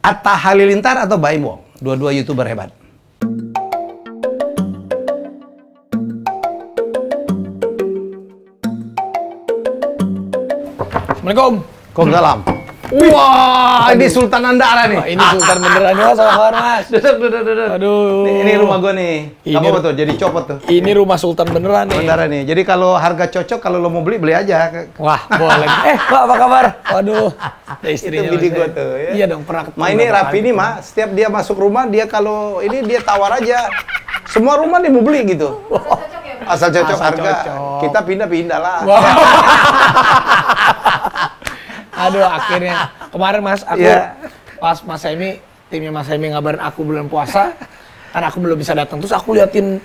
Atta Halilintar atau Baim Wong. Dua-dua YouTuber hebat. Assalamualaikum. Waalaikumsalam. Wah, ini Sultan Andara nih. ini Sultan beneran ya, salah hormat. Duduk, duduk, duduk. Aduh. Ini, rumah gue nih. Ini Apa tuh? Jadi copot tuh. Ini rumah Sultan beneran nih. Andara nih. Jadi kalau harga cocok, kalau lo mau beli beli aja. Wah, boleh. eh, Pak, apa kabar? Waduh. Ada istrinya. Itu gue tuh. Ya. Iya dong, pernah ketemu. Ma ini rapi nih, Ma. Setiap dia masuk rumah, dia kalau ini dia tawar aja. Semua rumah dia mau beli gitu. Asal cocok, ya, asal cocok harga. Kita pindah-pindah lah. Aduh, akhirnya. Kemarin Mas, aku yeah. pas Mas Semi timnya Mas Semi ngabarin aku bulan puasa, karena aku belum bisa datang. Terus aku liatin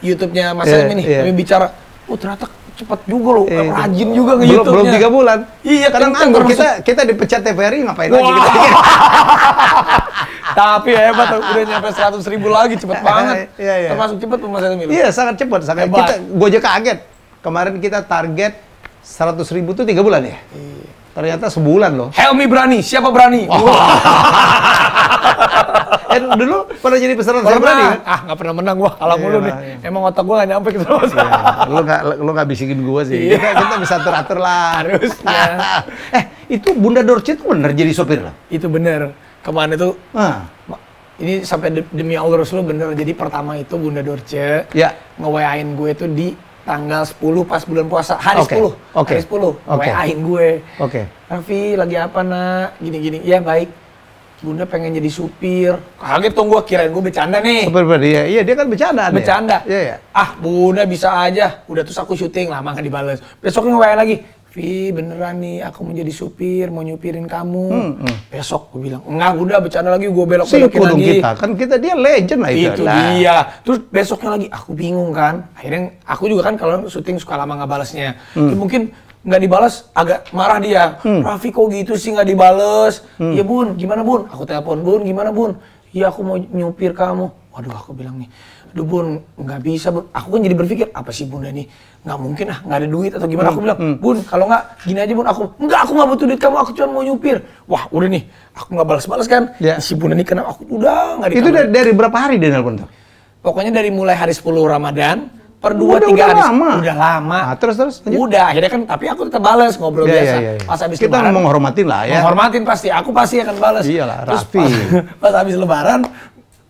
YouTube-nya Mas yeah, iya, nih, yeah. Semi bicara, oh ternyata cepet juga loh, yeah, rajin iya. juga ke YouTube-nya. Belum tiga bulan. Iya, kadang nganggur. Kan, kan, kita kita dipecat TVRI ngapain wow. lagi kita. Tapi hebat, udah nyampe seratus ribu lagi cepet banget. Iya, iya. Termasuk cepet Mas Semi Iya, sangat cepet. Sangat hebat. kita, gue aja kaget. Kemarin kita target seratus ribu tuh tiga bulan ya. Iya. Ternyata sebulan loh. Helmi berani, siapa berani? Oh. Eh, Dan dulu pernah jadi peserta siapa berani? Ah, nggak pernah menang gua, kalah iya, mulu nih. Iya. Emang otak gua gak nyampe gitu. Iya. Lu gak, lu nggak bisikin gua sih. Iya. Kita, bisa teratur lah. Harusnya. eh, itu Bunda Dorce itu bener jadi sopir lah? Itu bener. Kemana ah. tuh? Ini sampai demi Allah Rasulullah bener. Jadi pertama itu Bunda Dorce ya. nge gue tuh di tanggal 10 pas bulan puasa hari okay. 10 okay. hari 10 okay. wa gue oke okay. Raffi lagi apa nak gini-gini ya baik Bunda pengen jadi supir. Kaget dong gue, kirain gue bercanda nih. Supir iya, iya dia kan bercanda. Bercanda. Iya, iya. Ah, Bunda bisa aja. Udah terus aku syuting lama gak dibales. Besoknya WA lagi. Vi beneran nih aku mau jadi supir mau nyupirin kamu hmm, hmm. besok gue bilang enggak udah bercanda lagi gue belok belok lagi kita kan kita dia legend lah itu lah. dia terus besoknya lagi aku bingung kan akhirnya aku juga kan kalau syuting suka lama nggak balasnya hmm. Ya mungkin nggak dibalas agak marah dia hmm. Raffi kok gitu sih nggak dibalas. hmm. ya bun gimana bun aku telepon bun gimana bun Iya aku mau nyupir kamu waduh aku bilang nih aduh bun nggak bisa bun aku kan jadi berpikir apa sih bunda ini nggak mungkin ah nggak ada duit atau gimana hmm. aku bilang hmm. bun kalau nggak gini aja bun aku nggak aku nggak butuh duit kamu aku cuma mau nyupir wah udah nih aku nggak balas-balas kan yeah. si bunda ini kenapa aku udah nggak itu dari, dari berapa hari Daniel nelpon pokoknya dari mulai hari 10 ramadan per dua udah, tiga udah hari lama. udah lama nah, terus terus lanjut. udah akhirnya kan tapi aku tetap balas ngobrol yeah, biasa yeah, yeah, yeah. pas habis kita lebaran, menghormatin lah ya menghormatin pasti aku pasti akan balas iyalah terus pas, pas habis lebaran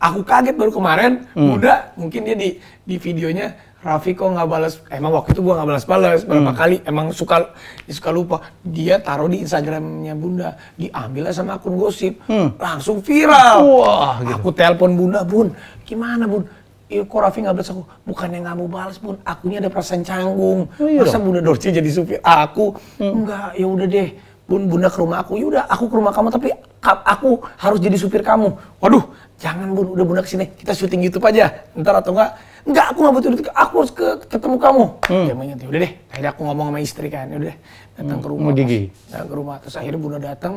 aku kaget baru kemarin hmm. muda mungkin dia di di videonya Raffi kok nggak balas emang waktu itu gua nggak balas balas berapa hmm. kali emang suka suka lupa dia taruh di Instagramnya Bunda diambil sama akun gosip hmm. langsung viral wah gitu. aku telepon Bunda Bun gimana Bun Iya, kok Raffi gak balas aku? Bukan yang mau balas pun, akunya ada perasaan canggung. Oh, iya Masa Bunda Dorce jadi supir aku? Hmm. Enggak, ya udah deh Bun, bunda ke rumah aku, yaudah aku ke rumah kamu tapi aku harus jadi supir kamu. Waduh, jangan bun, udah bunda kesini, kita syuting YouTube aja. Ntar atau enggak, enggak aku nggak butuh itu, aku harus ke ketemu kamu. Hmm. Dia udah deh, akhirnya aku ngomong sama istri kan, udah datang hmm. ke rumah. Gigi. Datang ke rumah, terus akhirnya bunda datang,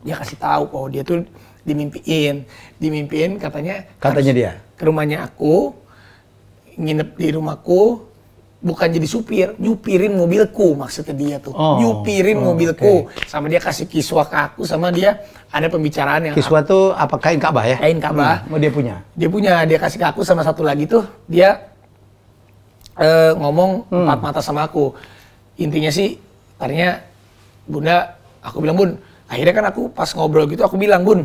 dia kasih tahu bahwa dia tuh dimimpiin, dimimpiin katanya. Katanya dia? Ke rumahnya aku, nginep di rumahku, bukan jadi supir, nyupirin mobilku maksudnya dia tuh. Oh, nyupirin oh, mobilku. Okay. Sama dia kasih kiswah ke aku sama dia ada pembicaraan yang Kiswah aku, tuh apa kain Ka'bah ya? Kain Ka'bah. Hmm, oh, dia punya. Dia punya, dia kasih ke aku sama satu lagi tuh dia uh, ngomong hmm. empat mata sama aku. Intinya sih tadinya Bunda aku bilang Bun, akhirnya kan aku pas ngobrol gitu aku bilang Bun,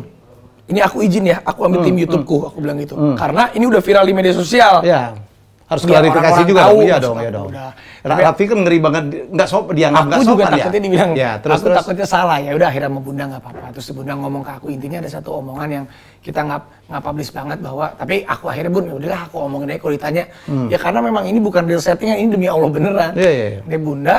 ini aku izin ya, aku ambil hmm, tim hmm. YouTube-ku." hmm. aku bilang gitu. Hmm. Karena ini udah viral di media sosial. Yeah harus ya, klarifikasi juga tahu, Iya dong, iya dong. Iya udah. Rafi kan ngeri banget, nggak sop, ya? dia nggak sopan juga takutnya ya. dibilang, ya, terus, aku terus. takutnya salah ya. Udah akhirnya mau Bunda nggak apa-apa. Terus Bunda ngomong ke aku intinya ada satu omongan yang kita nggak nggak publish banget bahwa, tapi aku akhirnya bun, ya udahlah aku omongin aja kalau ditanya. Hmm. Ya karena memang ini bukan real settingnya ini demi Allah beneran. Iya, iya. Ya. dia Bunda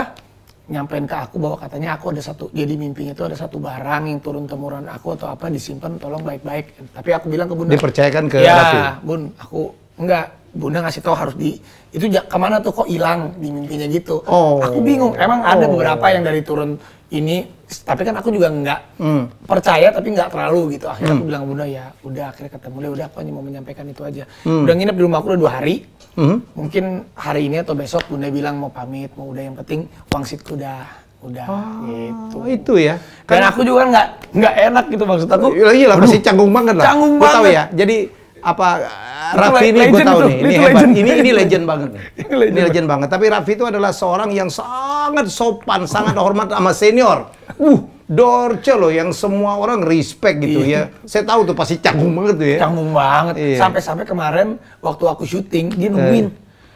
nyampein ke aku bahwa katanya aku ada satu jadi mimpinya itu ada satu barang yang turun temurun aku atau apa disimpan tolong baik-baik tapi aku bilang ke bunda dipercayakan ke ya Raffi. bun aku enggak bunda ngasih tahu harus di itu kemana tuh kok hilang di mimpinya gitu oh. aku bingung emang ada oh. beberapa yang dari turun ini tapi kan aku juga nggak hmm. percaya tapi nggak terlalu gitu akhirnya hmm. aku bilang bunda ya udah akhirnya ketemu dia udah aku hanya mau menyampaikan itu aja hmm. udah nginep di rumah aku udah dua hari hmm. mungkin hari ini atau besok bunda bilang mau pamit mau udah yang penting uang situ udah udah oh, gitu itu ya dan Karena aku juga nggak nggak enak gitu maksud aku iya lah masih canggung banget lah canggung banget tahu ya jadi apa eh, Raffi ini gue tahu nih, ini hebat. Legend. Ini ini legend banget ini legend ini legend banget. Tapi Raffi itu adalah seorang yang sangat sopan, sangat hormat sama senior. Uh, Dorce loh yang semua orang respect gitu iya. ya. Saya tahu tuh pasti canggung banget tuh ya. Canggung banget. sampai iya. Sampai-sampai kemarin waktu aku syuting dia nungguin. Eh.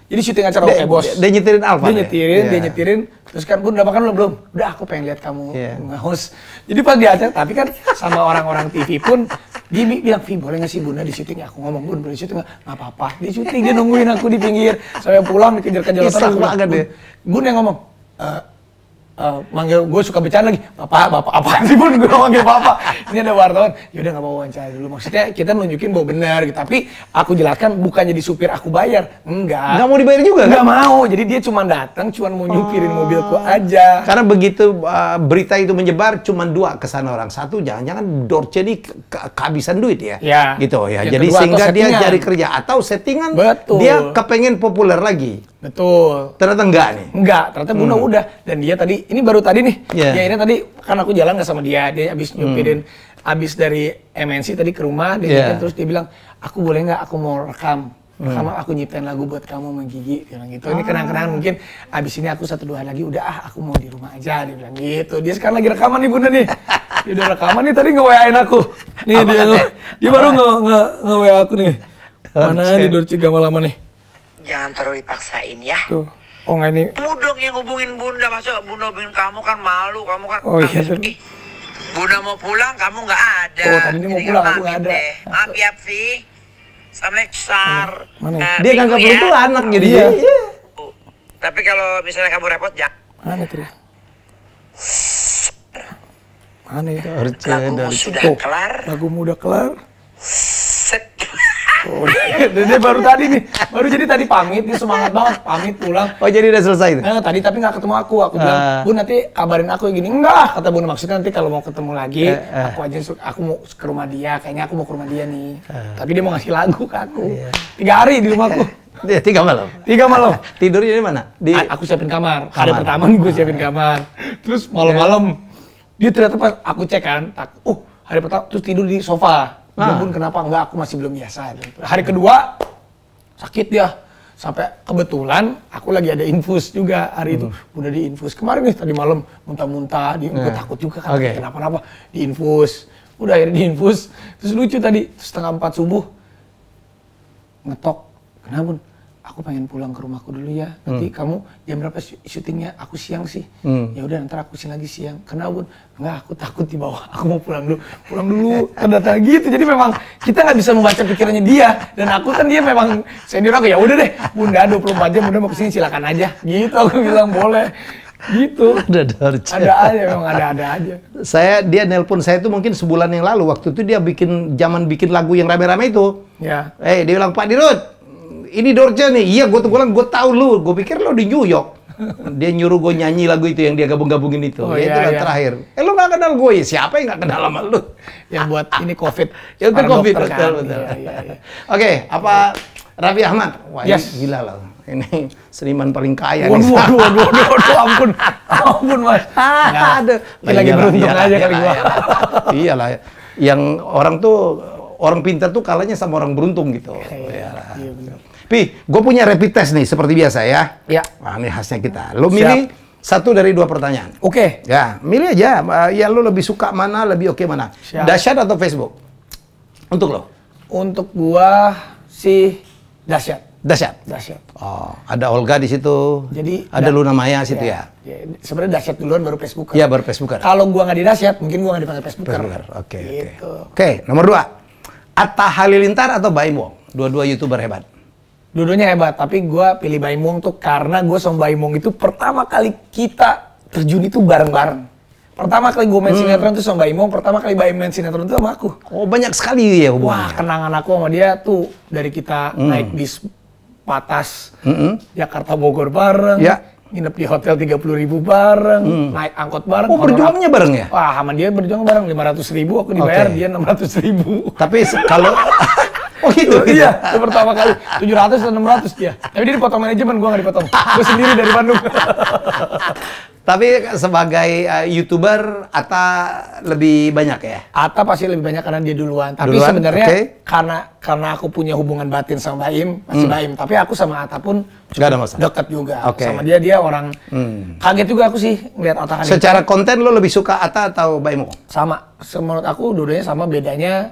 Jadi syuting acara Oke Bos. Dia nyetirin Alfa. Dia ya? nyetirin, yeah. dia iya. nyetirin. Terus kan, gue udah makan belum?" belum? "Udah, aku pengen lihat kamu yeah. nge Jadi pas di acara, tapi kan sama orang-orang TV pun dia bilang Vi boleh ngasih sih bunda di syuting aku ngomong bun di syuting nggak apa-apa di syuting dia nungguin aku di pinggir saya pulang dikejar-kejar ya, aku deh. bun, bun yang ngomong eh, Eh, manggil gue suka bercanda lagi bapak bapak apa sih pun gue manggil bapak ini ada wartawan ya udah nggak mau wawancara dulu maksudnya kita nunjukin bahwa benar gitu tapi aku jelaskan bukan jadi supir aku bayar enggak nggak mau dibayar juga kan? nggak kan? mau jadi dia cuma datang cuma mau nyupirin oh. mobilku aja karena begitu uh, berita itu menyebar cuma dua kesan orang satu jangan-jangan Dorce ini ke kehabisan duit ya, ya. gitu ya, ya jadi sehingga dia cari kerja atau settingan Betul. dia kepengen populer lagi Betul. Ternyata enggak nih. Enggak, ternyata hmm. Bunda udah dan dia tadi ini baru tadi nih. Yeah. Ya ini tadi kan aku jalan nggak sama dia, dia habis hmm. nyupirin hmm. habis dari MNC tadi ke rumah dia yeah. terus dia bilang, "Aku boleh nggak aku mau rekam?" Rekam hmm. aku nyiptain lagu buat kamu menggigi bilang gitu. Ini ah. kenang-kenangan mungkin abis ini aku satu dua hari lagi udah ah aku mau di rumah aja dia bilang gitu. Dia sekarang lagi rekaman nih Bunda nih. Dia udah rekaman nih tadi nge-WA-in aku. Nih Apa dia, Kan, dia baru nge-WA aku nih. Mana di Dorci Gamalama nih jangan terlalu dipaksain ya. Tuh. Oh nggak ini. Kamu dong yang hubungin bunda masa bunda hubungin kamu kan malu kamu kan. Oh iya. Tuh. bunda mau pulang kamu nggak ada. Oh tadi mau pulang aku nggak ada. Maaf ya Vi. sama Xar. Mana? Nah, dia nggak kan kebetulan ya. anak jadi ya. Tapi kalau misalnya kamu repot ya. Mana tuh? Mana ya? Harus lagumu sudah kelar. lagu muda kelar. Set. Oh, dia baru tadi nih, baru jadi tadi pamit, dia semangat banget, pamit pulang. Oh jadi udah selesai itu? Nah, tadi tapi gak ketemu aku, aku bilang, uh. Ah. bu nanti kabarin aku gini, enggak kata bu maksudnya nanti kalau mau ketemu lagi, uh, uh. aku aja aku mau ke rumah dia, kayaknya aku mau ke rumah dia nih. Uh. Tapi dia mau ngasih lagu ke aku, yeah. tiga hari di rumahku. Tiga malam. Tiga malam. Tidurnya di mana? Di A aku siapin kamar. Hari pertama gue siapin kamar. Terus malam-malam iya. dia ternyata pas aku cek kan, tak, uh hari pertama terus tidur di sofa. Ya pun kenapa enggak aku masih belum biasa. Hari kedua sakit dia sampai kebetulan aku lagi ada infus juga hari hmm. itu udah diinfus kemarin nih tadi malam muntah-muntah di yeah. Iya. takut juga kan okay. kenapa-napa diinfus udah akhirnya diinfus terus lucu tadi setengah empat subuh ngetok kenapa aku pengen pulang ke rumahku dulu ya. Hmm. Nanti hmm. kamu jam berapa syutingnya? Aku siang sih. Hmm. Ya udah ntar aku sih lagi siang. Kenapa bun? Enggak, aku takut di bawah. Aku mau pulang dulu. Pulang dulu. Ternyata kan gitu. Jadi memang kita nggak bisa membaca pikirannya dia. Dan aku kan dia memang senior aku. Ya udah deh, bunda 24 jam bunda mau kesini silakan aja. Gitu aku bilang boleh gitu ada aja ada aja memang ada ada aja saya dia nelpon saya itu mungkin sebulan yang lalu waktu itu dia bikin zaman bikin lagu yang rame-rame itu ya eh hey, dia bilang Pak Dirut ini Dorja nih. Iya, gue tuh bilang, gue tahu lu. Gue pikir lu di New York. Dia nyuruh gue nyanyi lagu itu yang dia gabung-gabungin itu. Oh, ya, iya, itu kan iya. terakhir. Eh, lu gak kenal gue? Ya, siapa yang gak kenal sama lu? Yang buat ini COVID. yang itu COVID, betul, kan. betul. Iya, iya, iya. Oke, okay, apa Raffi Ahmad? Wah, yes. ini gila loh. Ini seniman paling kaya waduh, nih. Waduh, waduh, waduh, waduh, ampun. Ampun, Mas. Ada. ada Lagi beruntung iyalah, aja ya. kali gue. Iyalah. Yang orang tuh orang pintar tuh kalahnya sama orang beruntung gitu. Iya, iya, iya Pi, gue punya rapid test nih seperti biasa ya. Ya. Nah, ini khasnya kita. Lo milih satu dari dua pertanyaan. Oke. Okay. Ya, milih aja. Eh, ya lo lebih suka mana, lebih oke okay mana. Siap. atau Facebook? Untuk lo? Untuk gua si dahsyat. Dahsyat. Dahsyat. Oh, ada Olga di situ. Jadi ada Luna Maya situ ya. ya. ya. Sebenarnya dahsyat duluan baru Facebook. Iya, baru Facebook. Kalau gua nggak di dahsyat, mungkin gua nggak dipanggil Facebook. Oke, oke. Gitu. Oke, nomor dua. Atta Halilintar atau Baim Wong? Dua-dua YouTuber hebat. Dudunya hebat, tapi gue pilih Baimung tuh karena gue sama Baimung itu pertama kali kita terjun itu bareng-bareng. Pertama kali gue main hmm. sinetron tuh sama Baimung pertama kali Baim main sinetron tuh sama aku. Oh banyak sekali ya hubungannya. Wah kenangan aku sama dia tuh dari kita hmm. naik bis Patas, -hmm. Jakarta Bogor bareng, ya. nginep di hotel tiga puluh ribu bareng, hmm. naik angkot bareng. Oh berjuangnya bareng ya? Wah sama dia berjuang bareng, lima ratus ribu aku dibayar, okay. dia enam ratus ribu. Tapi kalau... Oh gitu? Iya, iya, itu pertama kali. 700 enam 600 dia. Tapi dia dipotong manajemen, gue gak dipotong. Gue sendiri dari Bandung. Tapi sebagai uh, YouTuber, Ata lebih banyak ya? Ata pasti lebih banyak karena dia duluan. Tapi sebenarnya okay. karena karena aku punya hubungan batin sama Baim, masih hmm. Baim. Tapi aku sama Ata pun Gak ada masalah. dekat juga. Okay. Sama dia, dia orang hmm. kaget juga aku sih melihat Ata. Secara itu. konten lo lebih suka Ata atau Baim? Sama. Menurut aku dua sama, bedanya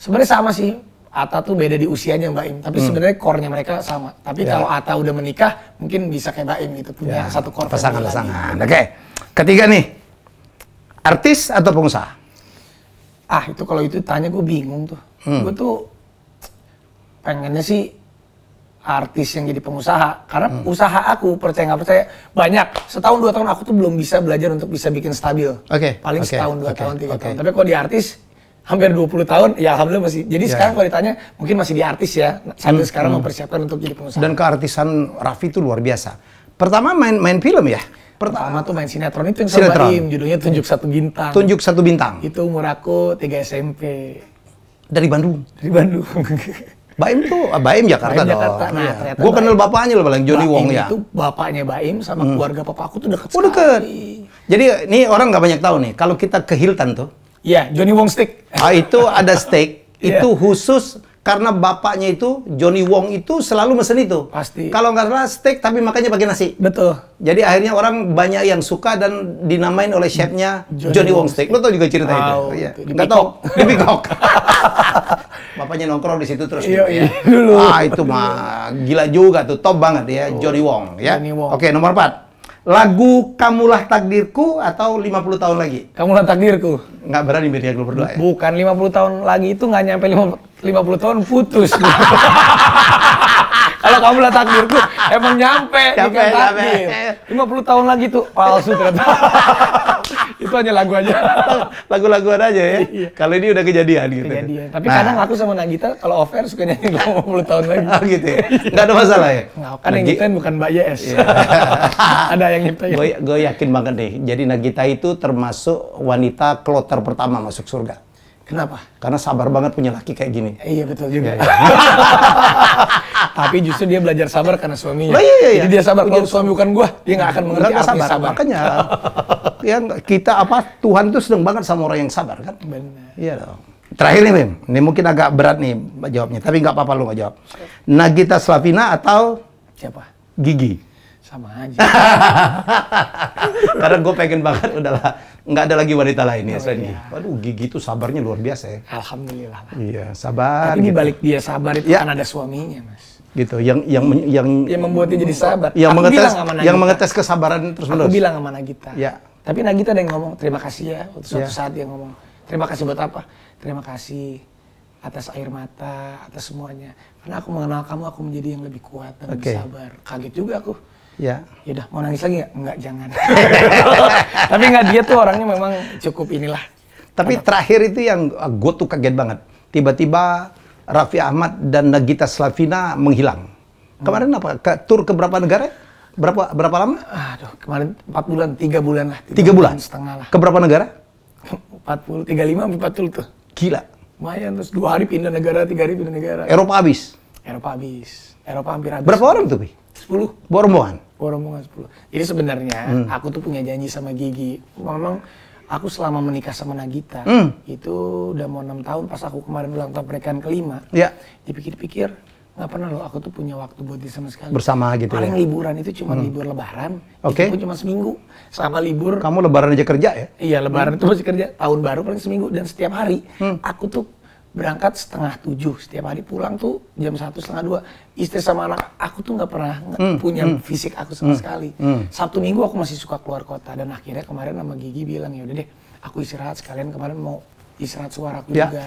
sebenarnya sama sih Ata tuh beda di usianya Mbak Im, tapi hmm. sebenarnya core-nya mereka sama. Tapi yeah. kalau Ata udah menikah, mungkin bisa kayak Mbak Im gitu, punya yeah. satu core Pasangan-pasangan, oke. Ketiga nih, artis atau pengusaha? Ah itu kalau itu tanya gue bingung tuh. Hmm. Gue tuh pengennya sih artis yang jadi pengusaha. Karena hmm. usaha aku, percaya nggak percaya, banyak. Setahun dua tahun aku tuh belum bisa belajar untuk bisa bikin stabil. Oke. Okay. Paling okay. setahun dua okay. tahun tiga okay. tahun. Tapi kalau di artis, hampir 20 tahun ya alhamdulillah masih. Jadi yeah. sekarang kalau ditanya mungkin masih di artis ya. sampai hmm. sekarang hmm. mempersiapkan untuk jadi pengusaha. Dan keartisan Raffi itu luar biasa. Pertama main main film ya. Pertama, Pertama tuh main sinetron itu yang sinetron. Sabarim, judulnya Tunjuk Satu Bintang. Tunjuk Satu Bintang. Itu umur aku 3 SMP. Dari Bandung. Dari Bandung. Baim tuh ah, Baim Jakarta Baim dong. Jakarta. Nah, iya. ternyata Gue kenal bapaknya loh paling Johnny Wong ya. Itu bapaknya Baim sama hmm. keluarga papa aku tuh dekat oh, sekali. Jadi ini orang nggak banyak tahu nih. Kalau kita ke Hilton tuh, Iya, yeah, Johnny Wong Steak. Ah, itu ada steak, ya. itu yeah. khusus karena bapaknya itu Johnny Wong itu selalu mesen itu. Pasti. Kalau nggak salah steak tapi makanya pakai nasi. Betul. Jadi akhirnya orang banyak yang suka dan dinamain oleh chefnya Johnny, Johnny Wong Steak. Lo tau juga cerita oh, itu? Iya. Nggak tau. Di Bikok. bapaknya nongkrong di situ terus. Iya, iya. Dulu. Ah itu mah gila juga tuh, top banget ya oh. Johnny Wong ya. Johnny Wong. Oke nomor 4 lagu Kamulah Takdirku atau 50 tahun lagi? Kamulah Takdirku. Nggak berani berdiri dia berdua ya? Bukan, 50 tahun lagi itu nggak nyampe 50, 50 tahun putus. Kalau kamu lihat takdirku emang nyampe. Nyampe, nyampe. Takdir. 50 tahun lagi tuh palsu ternyata. itu hanya lagu aja. Lagu-laguan aja ya. Iya. Kalau ini udah kejadian gitu. Kejadian. Tapi nah. kadang aku sama Nagita kalau offer suka nyanyi 50 tahun lagi. Oh gitu ya. gak ada masalah ya. kan yang nyiptain bukan Mbak Yes. Iya. ada yang nyiptain. Gue yakin banget deh. Jadi Nagita itu termasuk wanita kloter pertama masuk surga. Kenapa? Karena sabar banget punya laki kayak gini. Iya betul iya juga. Ya, ya. Tapi justru dia belajar sabar karena suaminya. Nah, iya, iya, Jadi iya. dia sabar. Kalau iya. suami bukan gua, dia nggak akan mengerti arti sabar. sabar. Makanya yang kita apa Tuhan itu sedang banget sama orang yang sabar kan. Benar. Iya dong. Terakhir nih Bim, ini mungkin agak berat nih jawabnya, tapi nggak apa-apa lu nggak jawab. Nagita Slavina atau siapa? Gigi sama aja. Karena gue pengen banget udahlah nggak ada lagi wanita lain ya, oh, ya Iya. Waduh gigi itu sabarnya luar biasa ya. Alhamdulillah. Iya sabar. Tapi gitu. dibalik dia sabar itu ya. kan ada suaminya mas. Gitu yang yang hmm. yang yang membuatnya jadi sabar. Yang Aku mengetes sama yang mengetes kesabaran terus menerus. Aku bilang sama Nagita. Ya. Tapi Nagita ada yang ngomong terima kasih ya. Suatu ya. saat dia ngomong terima kasih buat apa? Terima kasih atas air mata, atas semuanya. Karena aku mengenal kamu, aku menjadi yang lebih kuat dan okay. lebih sabar. Kaget juga aku. Ya. Yaudah, mau nangis lagi nggak? Enggak, jangan. Tapi nggak dia tuh orangnya memang cukup inilah. Tapi Anak. terakhir itu yang ah, gue tuh kaget banget. Tiba-tiba Raffi Ahmad dan Nagita Slavina menghilang. Hmm. Kemarin apa? Ke, tur ke berapa negara? Berapa berapa lama? Aduh, kemarin 4 bulan, 3 bulan lah. 3, 3 bulan? Setengah lah. Ke berapa negara? 40, 35 40 tuh. Gila. Lumayan, terus 2 hari pindah negara, 3 hari pindah negara. Eropa habis? Eropa habis. Eropa hampir habis. Berapa orang tuh, Bih? 10. Bawa rombongan? Bawa rombongan 10. Jadi sebenarnya hmm. aku tuh punya janji sama Gigi. Memang aku selama menikah sama Nagita hmm. itu udah mau enam tahun pas aku kemarin ulang tahun pernikahan kelima ya. dipikir-pikir nggak pernah loh aku tuh punya waktu buat dia sama sekali bersama gitu paling ya? liburan itu cuma hmm. libur lebaran okay. cuma seminggu sama libur kamu lebaran aja kerja ya iya lebaran hmm. itu masih kerja tahun baru paling seminggu dan setiap hari hmm. aku tuh berangkat setengah tujuh setiap hari pulang tuh jam satu setengah dua istri sama anak aku tuh nggak pernah hmm, punya hmm. fisik aku sama hmm, sekali hmm. sabtu minggu aku masih suka keluar kota dan akhirnya kemarin sama gigi bilang ya udah deh aku istirahat sekalian kemarin mau istirahat suara aku ya. juga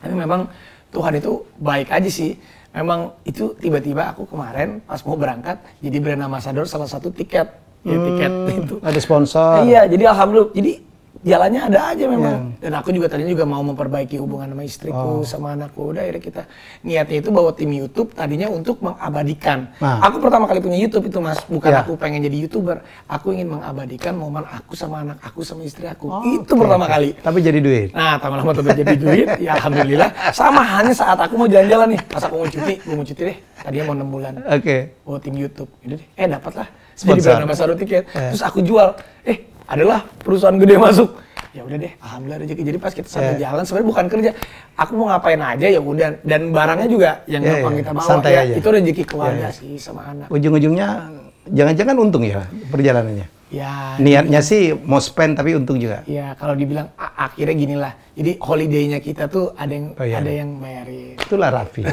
tapi memang Tuhan itu baik aja sih memang itu tiba-tiba aku kemarin pas mau berangkat jadi brand ambassador salah satu tiket ya tiket hmm, itu ada sponsor iya jadi alhamdulillah jadi jalannya ada aja memang. Yeah. Dan aku juga tadinya juga mau memperbaiki hubungan sama istriku, oh. sama anakku. Udah akhirnya kita niatnya itu bawa tim YouTube tadinya untuk mengabadikan. Nah. Aku pertama kali punya YouTube itu Mas, bukan yeah. aku pengen jadi YouTuber. Aku ingin mengabadikan momen aku sama anak aku sama istri aku. Oh, itu okay. pertama kali. Tapi jadi duit. Nah, lama-lama tuh jadi duit, ya alhamdulillah. Sama hanya saat aku mau jalan-jalan nih. Pas aku mau cuti, gue mau cuti deh. Tadinya mau 6 bulan. Oke. Okay. Bawa tim YouTube. Udah deh. Eh, dapatlah. Sponsor. Jadi brand ambassador tiket. Yeah. Terus aku jual. Eh, adalah perusahaan gede masuk ya udah deh alhamdulillah rezeki jadi pas kita sambil yeah. jalan sebenarnya bukan kerja aku mau ngapain aja ya udah dan barangnya juga yang yeah, gampang yeah. kita bawa Santai ya aja. itu rezeki keluarga yeah, sih sama anak ujung-ujungnya jangan-jangan untung ya perjalanannya ya niatnya sih mau spend tapi untung juga ya kalau dibilang akhirnya gini lah jadi nya kita tuh ada yang oh, iya. ada yang bayarin itulah Raffi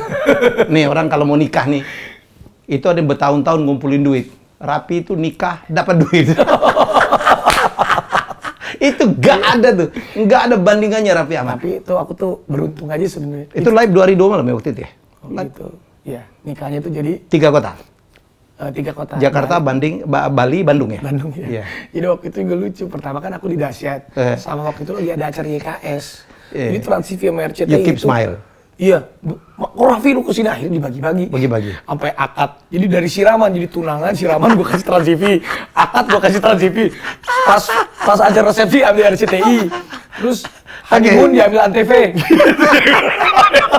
nih orang kalau mau nikah nih itu ada yang bertahun-tahun ngumpulin duit Raffi itu nikah dapat duit itu gak iya. ada tuh. Gak ada bandingannya Raffi Ahmad. Tapi itu aku tuh beruntung aja sebenarnya. Itu live dua hari dua malam ya waktu itu ya? Oh, gitu. Ya, nikahnya tuh jadi... Tiga kota? Uh, tiga kota. Jakarta, ya. Banding, ba Bali, Bandung ya? Bandung ya. Yeah. Jadi waktu itu juga lucu. Pertama kan aku di Dasyat. Eh. Sama waktu itu lagi ada acara YKS. Yeah. Jadi Trans TV itu... You keep itu... smile Iya, orang lu kesini akhirnya dibagi-bagi. Bagi-bagi. Sampai akad. Jadi dari siraman jadi tunangan, siraman gue kasih trans TV, akad gue kasih trans TV. Pas pas ajar resepsi ambil RCTI. Terus honeymoon okay. diambil antv.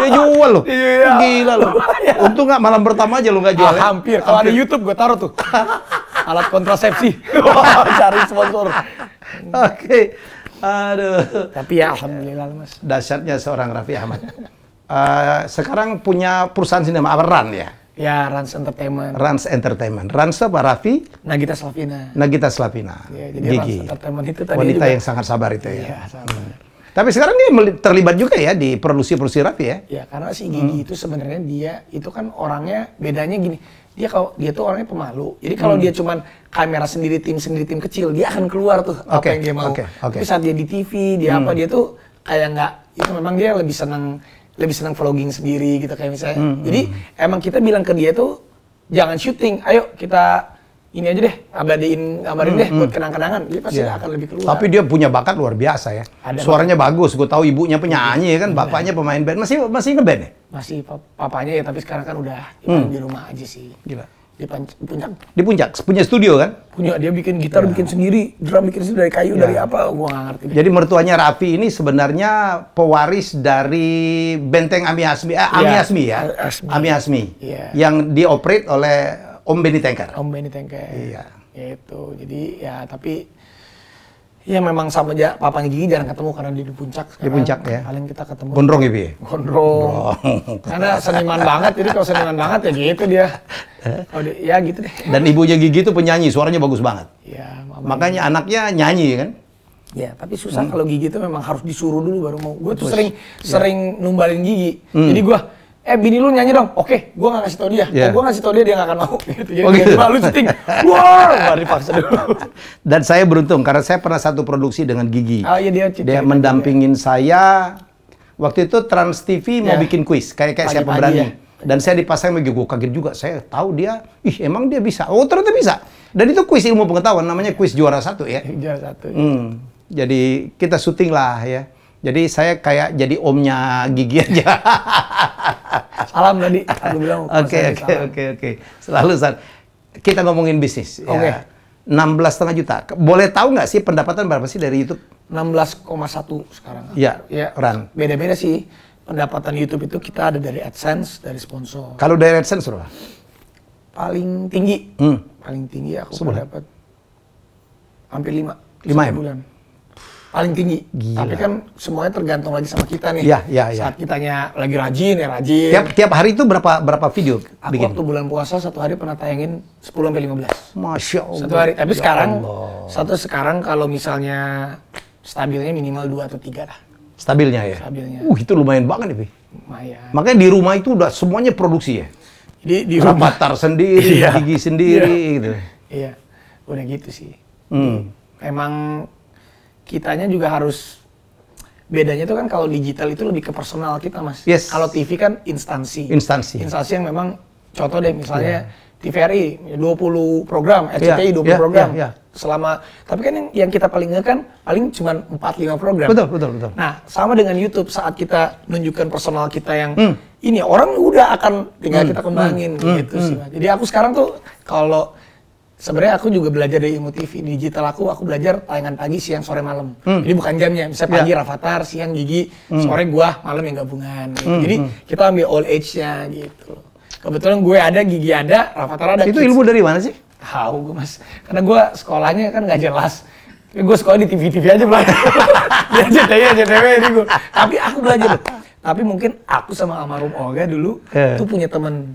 Dia jual loh. Iya. Gila loh. Untung gak malam pertama aja lo nggak jual. Ya? Ah, hampir. Kalau ada YouTube gua taruh tuh alat kontrasepsi. Cari sponsor. Oke. Okay. Aduh. Tapi ya alhamdulillah mas. Dasarnya seorang Raffi Ahmad uh, sekarang punya perusahaan sinema apa Ran ya? Ya, Rans Entertainment. Rans Entertainment. Rans apa Raffi? Nagita Slavina. Nagita Slavina. Ya, jadi Gigi. Rans Entertainment itu tadi Wanita juga. yang sangat sabar itu ya. Iya, sabar. Hmm. Tapi sekarang dia terlibat juga ya di produksi-produksi Raffi ya? Ya, karena si Gigi hmm. itu sebenarnya dia itu kan orangnya bedanya gini. Dia kalau dia tuh orangnya pemalu. Jadi kalau hmm. dia cuma kamera sendiri, tim sendiri, tim kecil, dia akan keluar tuh okay. apa yang dia mau. Okay. Okay. Tapi saat dia di TV, dia hmm. apa dia tuh kayak nggak itu memang dia lebih senang lebih senang vlogging sendiri gitu kayak misalnya. Hmm, Jadi hmm. emang kita bilang ke dia tuh jangan syuting, ayo kita ini aja deh, abadiin gambarin hmm, deh buat hmm. kenang-kenangan. Dia pasti yeah. akan lebih keluar. Tapi dia punya bakat luar biasa ya. Ada Suaranya bakat. bagus, gue tahu ibunya penyanyi ya kan, iya. bapaknya pemain band. Masih masih ngeband ya? Masih papanya ya, tapi sekarang kan udah hmm. di rumah aja sih. Gila. Di puncak. Di puncak, punya studio kan? Punya, dia bikin gitar ya. bikin sendiri, drum bikin sendiri dari kayu, ya. dari apa, gua gak ngerti. Jadi mertuanya Raffi ini sebenarnya pewaris dari Benteng Ami Asmi, eh, Ami iya. ya. Asmi ya? Asmi. Ami Asmi. Ya. Yang dioperate oleh Om Beni Tengker. Om Beni Tengker. Iya. itu, jadi ya tapi Iya memang sama aja papanya Gigi jarang ketemu karena dia di puncak. di puncak ya. Paling kita ketemu. Gondrong gitu ya, Bi? Gondrong. karena seniman banget, jadi kalau seniman banget ya gitu dia. Oh, ya gitu deh. Dan ibunya Gigi itu penyanyi, suaranya bagus banget. Iya. Makanya gigi. anaknya nyanyi kan? Iya, tapi susah hmm. kalau Gigi itu memang harus disuruh dulu baru mau. Gue tuh sering ya. sering numbalin Gigi. Hmm. Jadi gue eh bini lu nyanyi dong, oke, okay, gue gak ngasih tau dia, yeah. Iya. gua gue ngasih tau dia dia gak akan mau, gitu. Jadi oh, gitu. malu syuting, wow, dipaksa dulu. Dan saya beruntung karena saya pernah satu produksi dengan Gigi, oh, iya, dia, cip, dia mendampingin ya. saya. Waktu itu Trans TV yeah. mau iya. bikin kuis, kayak kayak siapa berani. Ya. Dan saya dipasang begitu, gue kaget juga. Saya tahu dia, ih emang dia bisa. Oh ternyata bisa. Dan itu kuis ilmu pengetahuan, namanya kuis juara satu ya. Juara satu. Ya. Hmm. Jadi kita syuting lah ya jadi saya kayak jadi omnya Gigi aja. salam tadi. Oke oke oke oke. Selalu sal. Kita ngomongin bisnis. Ya. Oke. Okay. Ya. 16 setengah juta. Boleh tahu nggak sih pendapatan berapa sih dari YouTube? 16,1 sekarang. Iya. Ya, Ran. Beda-beda sih pendapatan YouTube itu kita ada dari AdSense, dari sponsor. Kalau dari AdSense berapa? Paling tinggi. Hmm. Paling tinggi aku dapat hampir 5. 5 bulan paling tinggi. Gila. Tapi kan semuanya tergantung lagi sama kita nih. Iya, iya, iya. Saat kitanya lagi rajin ya rajin. Tiap tiap hari itu berapa berapa video? Aku bikin? waktu bulan puasa satu hari pernah tayangin 10 sampai 15. Masya Allah. Satu hari. Tapi ya sekarang Allah. satu sekarang kalau misalnya stabilnya minimal dua atau tiga lah. Stabilnya ya. Stabilnya. Uh, itu lumayan banget nih, Lumayan. Makanya di rumah itu udah semuanya produksi ya. Di di rumah Rabatar sendiri, iya. gigi sendiri iya. gitu. Iya. Udah gitu sih. Hmm. Emang kitanya juga harus bedanya itu kan kalau digital itu lebih ke personal kita mas. Yes. Kalau TV kan instansi. Instansi. Instansi yang memang contoh deh misalnya yeah. TVRI 20 program, RCTI yeah. 20 yeah. program. Yeah. Yeah. Selama tapi kan yang, yang kita paling kan paling cuma 4 5 program. Betul, betul, betul. Nah, sama dengan YouTube saat kita nunjukkan personal kita yang mm. ini orang udah akan tinggal mm. kita kembangin mm. gitu mm. sih. Hmm. Jadi aku sekarang tuh kalau sebenarnya aku juga belajar dari ilmu TV digital aku aku belajar tayangan pagi siang sore malam hmm. jadi bukan jamnya misalnya ya. pagi yeah. Rafathar siang Gigi hmm. sore gua malam yang gabungan gitu. hmm. jadi hmm. kita ambil all age nya gitu kebetulan gue ada Gigi ada Rafathar ada itu kids. ilmu dari mana sih tahu gue mas karena gue sekolahnya kan nggak jelas gue sekolah di TV TV aja belajar ya aja aja ini gue tapi aku belajar tapi mungkin aku sama Amarum Olga dulu yeah. tuh punya teman.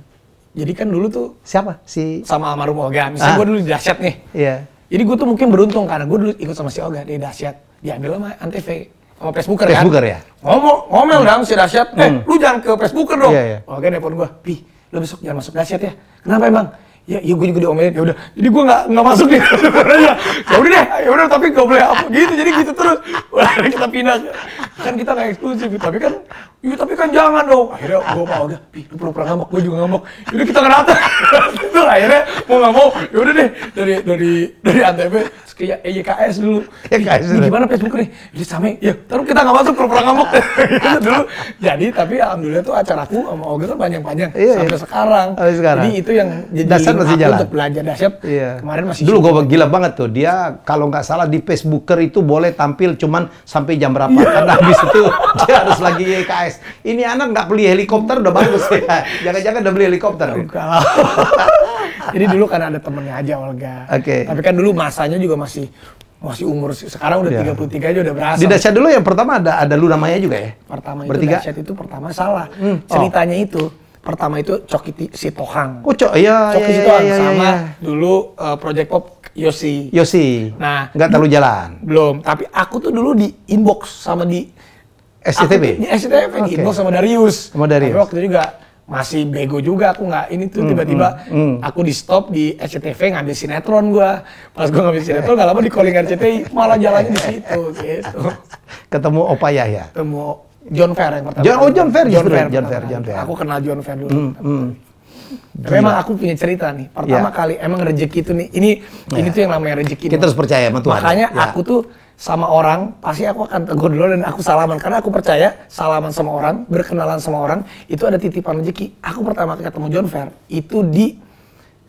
Jadi kan dulu tuh siapa si sama Amarum Oga. Misalnya ah. gue dulu di dahsyat nih. Iya. Yeah. Jadi gue tuh mungkin beruntung karena gue dulu ikut sama si Oga di dahsyat. Diambil sama Antv sama Facebooker, kan. Facebooker kan? ya. Ngomong ngomel hmm. Kan dong si dahsyat. Eh, hmm. lu jangan ke Facebooker dong. Yeah, yeah. Olga nelfon gue, "Pi, lu besok jangan masuk dahsyat ya." Kenapa emang? ya ya gue juga diomelin ya udah jadi gue nggak nggak masuk nih ya udah deh ya udah tapi nggak boleh apa gitu jadi gitu terus kita pindah kan kita nggak eksklusif tapi kan ya tapi kan jangan dong akhirnya gue mau udah pi lu pernah ngamuk. gue juga ngamuk. jadi ya kita ngerata itu akhirnya mau nggak mau ya udah deh dari dari dari antv kayak iya, iya, EJKS dulu. YKS iya, dulu. Gimana Facebook nih? Jadi sampe, ya terus kita nggak masuk pura-pura ngamuk. dulu. Jadi tapi alhamdulillah tuh acaraku sama Oga tuh panjang-panjang iya, sampai iya. sekarang. Sampai sekarang. Jadi itu yang jadi dasar masih jalan. Untuk belajar dasar. Iya. Kemarin masih Dulu gue gila banget tuh. Dia kalau nggak salah di Facebooker itu boleh tampil cuman sampai jam berapa. Yeah. Karena habis itu dia harus lagi EJKS. Ini anak nggak beli helikopter udah bagus ya. Jangan-jangan udah beli helikopter. Enggak. Jadi dulu karena ada temennya aja Olga. Oke. Okay. Tapi kan dulu masanya juga masih masih umur sekarang udah iya. tiga puluh tiga aja udah berasa. Di dasyat dulu yang pertama ada ada lu namanya juga ya. Pertama Bertiga. itu dahsyat itu pertama salah. Hmm. Ceritanya itu pertama itu Coki Tohang. Oh, co iya, Coki iya, iya Tohang iya, iya, sama iya. dulu uh, Project Pop Yosi. Yosi. Nah, nggak terlalu jalan. Belum, tapi aku tuh dulu di inbox sama di SCTV. Di SCTV okay. inbox sama Darius. Sama Darius. Tapi waktu itu juga masih bego juga aku nggak ini tuh hmm, tiba-tiba mm, mm, aku di stop di SCTV ngambil sinetron gua pas gua ngambil sinetron gak lama di calling RCTI malah jalannya di situ gitu ketemu Opa ya ya ketemu John Fair yang pertama John, oh John Fair John, ya? Fair, John Fair, John Fair. aku kenal John Fair dulu mm, mm. Tapi Memang aku punya cerita nih. Pertama ya. kali emang rezeki itu nih. Ini ya. ini tuh yang namanya rezeki. Kita harus percaya sama Tuhan. Makanya ya. aku tuh sama orang, pasti aku akan tegur dulu dan aku salaman. Karena aku percaya salaman sama orang, berkenalan sama orang, itu ada titipan rezeki. Aku pertama kali ketemu John Fair, itu di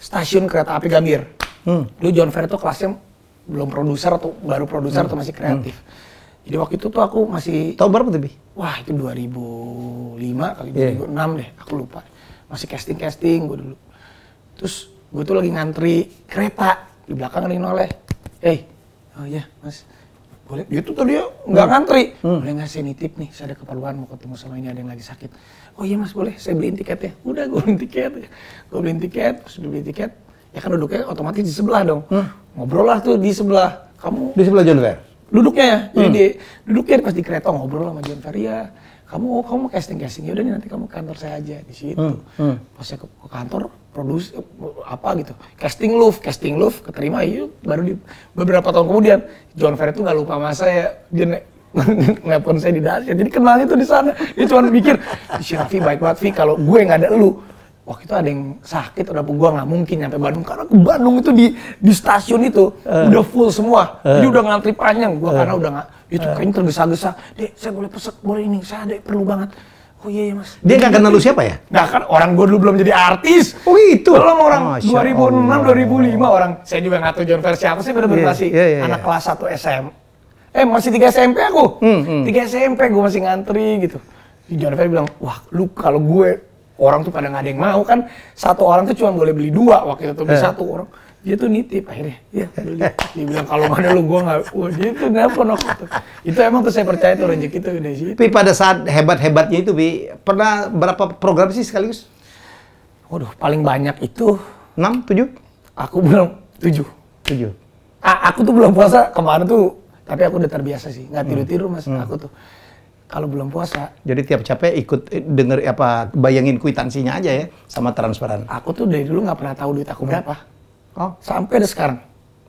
stasiun kereta api Gambir. Hmm. Dulu John Fair itu kelasnya belum produser atau baru produser hmm. atau masih kreatif. Hmm. Jadi waktu itu tuh aku masih tahun berapa tuh, Bi? Wah, itu 2005 kali yeah. enam deh, aku lupa. Masih casting-casting gue dulu. Terus gue tuh lagi ngantri kereta di belakang ada yang noleh. "Eh, hey. oh iya, Mas boleh itu tuh dia nggak hmm. ngantri hmm. boleh nggak saya nitip nih saya ada keperluan mau ketemu sama ini ada yang lagi sakit oh iya mas boleh saya beliin tiket ya udah gue beliin tiket gue beliin tiket terus beli tiket ya kan duduknya otomatis di sebelah dong hmm. ngobrol lah tuh di sebelah kamu di sebelah John Fair duduknya ya hmm. jadi dia duduknya pas di kereta ngobrol sama John ya kamu kamu casting casting ya nih nanti kamu ke kantor saya aja di situ hmm, hmm. pas saya ke, ke kantor produksi eh, apa gitu casting love casting love keterima itu iya, baru di beberapa tahun kemudian John Ferry tuh nggak lupa masa ya dia nelpon saya di dasar jadi kenalnya tuh di sana dia cuma mikir si Raffi baik banget Fi kalau gue nggak ada lu waktu itu ada yang sakit udah gua nggak mungkin nyampe Bandung karena ke Bandung itu di di stasiun itu uh. udah full semua uh. jadi eh. udah ngantri panjang gua uh. karena udah nggak itu uh. kayaknya tergesa-gesa deh saya boleh pesek boleh ini saya ada perlu banget oh iya, iya mas dia nggak kenal lu siapa ya nah kan orang gue dulu belum jadi artis oh itu belum orang oh, 2006 ribu 2005 orang saya juga nggak tahu John versi apa sih bener-bener yeah. masih yeah, yeah, iya. anak kelas 1 SM eh masih 3 SMP aku hmm, hmm. 3 SMP gue masih ngantri gitu John versi bilang wah lu kalau gue orang tuh pada nggak ada yang mau kan satu orang tuh cuma boleh beli dua waktu itu beli eh. satu orang dia tuh nitip akhirnya ya beli dia bilang kalau nggak ada lu gua nggak wah dia tuh nelfon waktu itu itu emang tuh saya percaya tuh rezeki itu udah sih tapi pada saat hebat hebatnya itu bi pernah berapa program sih sekaligus waduh paling banyak itu enam tujuh aku belum tujuh tujuh aku tuh belum puasa kemarin tuh tapi aku udah terbiasa sih nggak hmm. tidur tidur mas hmm. aku tuh kalau belum puasa. Jadi tiap capek ikut eh, denger eh, apa bayangin kuitansinya aja ya sama transparan. Aku tuh dari dulu nggak pernah tahu duit aku berapa. Oh, sampai ada sekarang.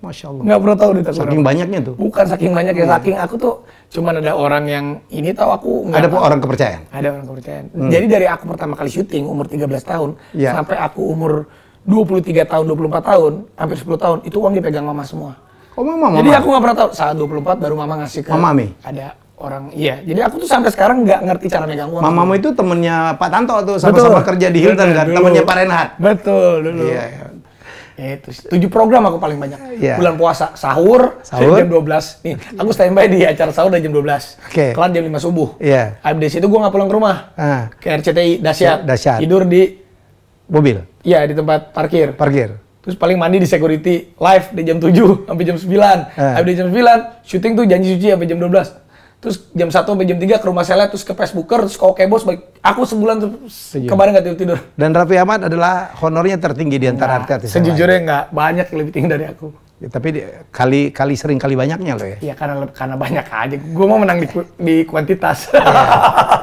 Masya Allah. Nggak pernah tahu duit aku. Saking banyaknya tuh. Bukan saking banyak ya, saking aku tuh cuman ada orang yang ini tahu aku nggak. Ada tahu. orang kepercayaan. Ada orang kepercayaan. Hmm. Jadi dari aku pertama kali syuting umur 13 tahun ya. sampai aku umur 23 tahun, 24 tahun, hampir 10 tahun, itu uang dipegang mama semua. Oh mama, mama. Jadi aku gak pernah tahu. Saat 24 baru mama ngasih ke. Mama mi. Ada orang iya jadi aku tuh sampai sekarang nggak ngerti cara megang uang mamamu itu temennya Pak Tanto tuh sama-sama kerja di Hilton kan temennya Pak Renhat betul dulu iya, iya. ya itu tujuh program aku paling banyak iya. bulan puasa sahur, sahur. jam dua belas nih aku standby di acara sahur dari jam dua okay. kelar jam lima subuh iya abis itu gua nggak pulang ke rumah ah. ke RCTI dasyat. dasyat tidur di mobil iya di tempat parkir parkir terus paling mandi di security live di jam 7 sampai jam 9 Eh. abis jam 9 syuting tuh janji suci sampai jam 12 terus jam satu sampai jam tiga ke rumah saya terus ke Facebooker terus ke Oke Bos aku sebulan kemarin nggak tidur tidur dan Raffi Ahmad adalah honornya tertinggi di antara nah, artis artis sejujurnya nggak banyak lebih tinggi dari aku ya, tapi kali kali sering kali banyaknya loh ya iya karena karena banyak aja gue mau menang di, di kuantitas ya.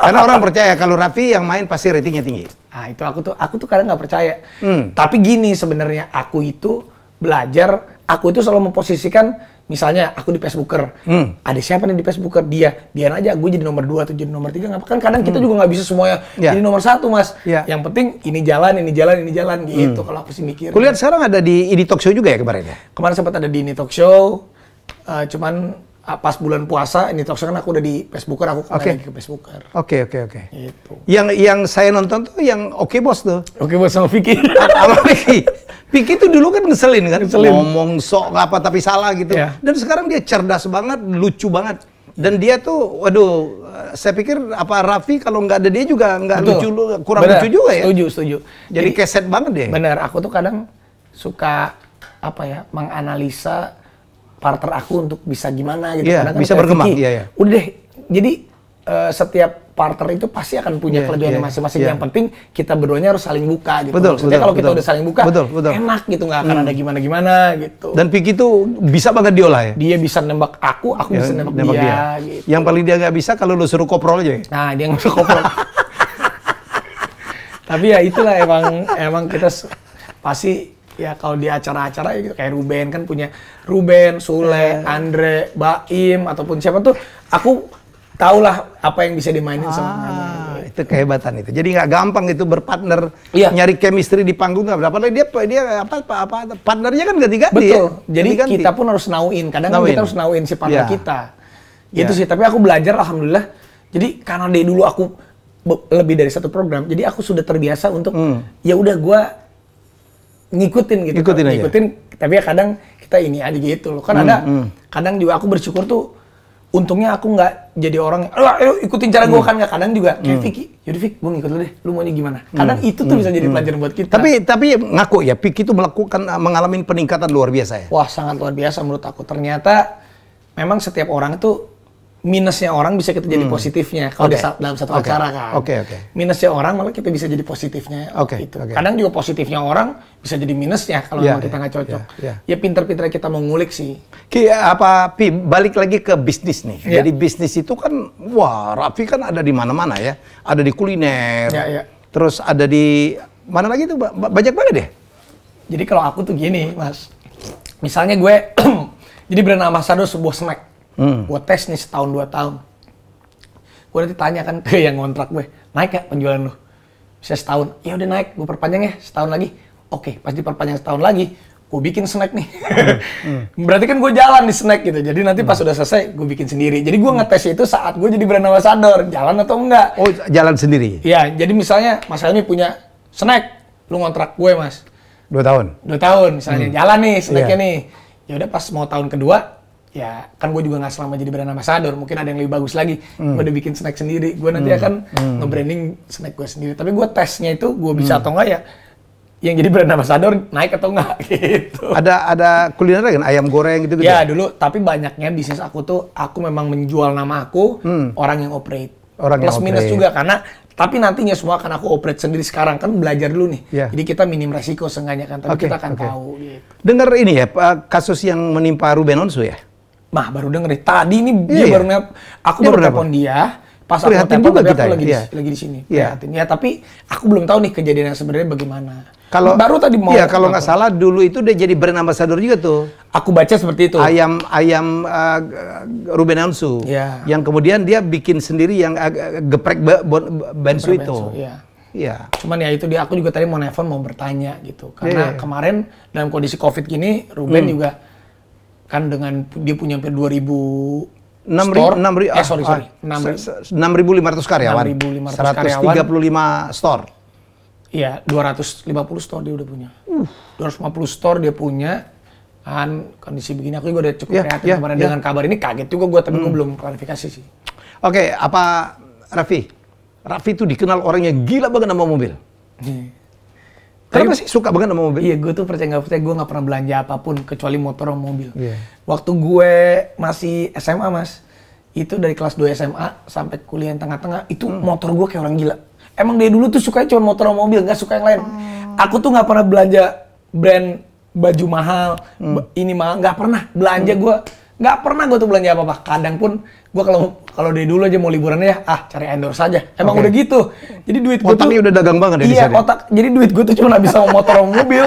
karena orang percaya kalau Raffi yang main pasti ratingnya tinggi ah itu aku tuh aku tuh kadang nggak percaya hmm. tapi gini sebenarnya aku itu belajar aku itu selalu memposisikan misalnya aku di Facebooker, hmm. ada siapa nih di Facebooker? Dia, dia aja, gue jadi nomor dua atau jadi nomor tiga. kan kadang hmm. kita juga nggak bisa semuanya yeah. jadi nomor satu, mas. Yeah. Yang penting ini jalan, ini jalan, ini jalan hmm. gitu. Hmm. Kalau aku sih mikir. Kulihat sekarang ada di ini talk show juga ya kemarin ya? Kemarin sempat ada di ini talk show, uh, cuman Ah, pas bulan puasa ini talkshow kan aku udah di Facebooker aku kan okay. lagi ke Facebooker. Oke okay, oke okay, oke. Okay. Itu. Yang yang saya nonton tuh yang Oke okay Bos tuh. Oke okay, Bos sama Vicky. sama Vicky. Vicky tuh dulu kan ngeselin kan, ngeselin. ngomong sok apa tapi salah gitu. Yeah. Dan sekarang dia cerdas banget, lucu banget. Dan dia tuh, waduh, saya pikir apa Raffi kalau nggak ada dia juga nggak lucu, kurang bener. lucu juga ya. Setuju, setuju. Jadi, Jadi keset banget deh. Bener, aku tuh kadang suka apa ya, menganalisa partner aku untuk bisa gimana gitu. Yeah, Kadang bisa kan berkembang. Iya, yeah, Udah deh. Jadi uh, setiap partner itu pasti akan punya yeah, kelebihan yeah, masing-masing. Yeah. Yang penting kita berduanya harus saling buka gitu. Betul, Maksudnya betul, kalau betul. kita udah saling buka, betul, betul. enak gitu nggak akan hmm. ada gimana-gimana gitu. Dan Piki itu bisa banget diolah ya. Dia bisa nembak aku, aku yeah, bisa nembak, nembak dia. dia. Gitu. Yang paling dia nggak bisa kalau lu suruh koprol aja. Ya? Nah dia nggak suruh koprol. Tapi ya itulah emang emang kita pasti ya kalau di acara-acara gitu kayak Ruben kan punya Ruben, Sule, yeah. Andre, Baim ataupun siapa tuh aku lah apa yang bisa dimainin ah. sama kamu. Itu kehebatan itu. Jadi nggak gampang itu berpartner iya. nyari chemistry di panggung nggak berapa dia dia apa apa, apa partnernya kan ganti-ganti. Ya. Betul. Ya? Jadi ganti kita pun harus nauin. Kadang kan nauin. kita harus nauin si partner yeah. kita. Iya. Gitu yeah. sih. Tapi aku belajar alhamdulillah. Jadi karena dari dulu aku lebih dari satu program, jadi aku sudah terbiasa untuk mm. ya udah gue ngikutin gitu. Ngikutin kan. aja. Ngikutin, tapi ya kadang kita ini aja gitu loh. Kan hmm, ada hmm. kadang juga aku bersyukur tuh untungnya aku nggak jadi orang ayo, ayo ikutin cara hmm. gue kan nggak kadang juga kayak hmm. Vicky yaudah Vicky gue ngikut lu deh lu maunya gimana hmm. kadang hmm. itu tuh hmm. bisa jadi hmm. pelajaran buat kita tapi tapi ngaku ya Vicky itu melakukan mengalami peningkatan luar biasa ya wah sangat luar biasa menurut aku ternyata memang setiap orang tuh minusnya orang bisa kita jadi hmm. positifnya kalau okay. dalam satu okay. acara kan. Oke okay, oke. Okay. Minusnya orang malah kita bisa jadi positifnya. Oke. Okay. Itu. Okay. Kadang juga positifnya orang bisa jadi minusnya kalau yeah, memang iya. kita nggak cocok. Yeah, yeah. Ya pinter-pinter kita mengulik sih. Ki apa Pi balik lagi ke bisnis nih. Yeah. Jadi bisnis itu kan wah Raffi kan ada di mana-mana ya. Ada di kuliner. Yeah, yeah. Terus ada di mana lagi tuh banyak banget deh. Jadi kalau aku tuh gini mas, misalnya gue jadi brand ambassador sebuah snack Hmm. Gue tes nih setahun dua tahun. Gue nanti tanya kan ke yang ngontrak gue, naik gak penjualan lu, Bisa setahun, ya udah naik, gue perpanjang ya setahun lagi. Oke, pas diperpanjang setahun lagi, gue bikin snack nih. Hmm. hmm. Berarti kan gue jalan di snack gitu. Jadi nanti pas hmm. udah selesai, gue bikin sendiri. Jadi gue ngetes itu saat gue jadi brand ambassador. Jalan atau enggak. Oh, jalan sendiri? Iya, jadi misalnya Mas Helmi punya snack. Lu ngontrak gue, Mas. Dua tahun? Dua tahun, misalnya. Hmm. Jalan nih, snacknya yeah. nih. Ya udah pas mau tahun kedua, ya kan gue juga nggak selama jadi brand ambassador mungkin ada yang lebih bagus lagi hmm. gue udah bikin snack sendiri gue nanti hmm. akan hmm. nge-branding snack gue sendiri tapi gue tesnya itu gue bisa hmm. atau enggak ya yang jadi brand ambassador naik atau enggak gitu ada ada kuliner kan ayam goreng gitu gitu ya dulu tapi banyaknya bisnis aku tuh aku memang menjual nama aku hmm. orang yang operate orang plus yang minus juga karena tapi nantinya semua akan aku operate sendiri sekarang kan belajar dulu nih. Yeah. Jadi kita minim resiko sengaja kan, tapi okay, kita akan okay. tahu. Gitu. Dengar ini ya kasus yang menimpa Ruben Onsu ya? Mah baru denger deh. Tadi ini yeah, dia yeah. Iya. baru nge- aku dia baru telepon dia. Pas aku telepon juga kita, aku ya? lagi, yeah. di, iya. lagi di sini. Iya. Ya tapi aku belum tahu nih kejadian yang sebenarnya bagaimana. Kalau baru tadi mau. Iya, kalau nggak salah dulu itu dia jadi brand ambassador juga tuh. Aku baca seperti itu. Ayam ayam uh, Ruben Onsu. Iya. Yang kemudian dia bikin sendiri yang uh, geprek bensu bon, bon, itu. iya. Iya. Cuman ya itu dia aku juga tadi mau nelfon mau bertanya gitu. Karena yeah. kemarin dalam kondisi Covid gini Ruben hmm. juga kan dengan dia punya hampir 2000 enam ribu enam ribu eh sorry ah, sorry ah, enam ribu lima ratus karyawan enam ribu karyawan tiga puluh lima store iya dua ratus lima puluh store dia udah punya dua ratus lima puluh store dia punya kan kondisi begini aku juga udah cukup yeah, kreatif yeah, kemarin yeah. dengan kabar ini kaget juga gue tapi hmm. gue belum klarifikasi sih oke okay, apa Raffi Raffi itu dikenal orang yang gila banget sama mobil tapi masih suka banget sama mobil? Iya, gue tuh percaya nggak percaya gue nggak pernah belanja apapun kecuali motor sama mobil. Yeah. Waktu gue masih SMA mas, itu dari kelas 2 SMA sampai kuliah yang tengah-tengah itu hmm. motor gue kayak orang gila. Emang dari dulu tuh sukanya cuma motor sama mobil, nggak suka yang lain. Hmm. Aku tuh nggak pernah belanja brand baju mahal, hmm. ini mahal, nggak pernah belanja hmm. gue nggak pernah gue tuh belanja apa apa kadang pun gue kalau kalau dari dulu aja mau liburan ya ah cari endorse aja emang okay. udah gitu jadi duit gue tuh udah dagang banget ya iya ya? otak jadi duit gue tuh cuma bisa mau motor mobil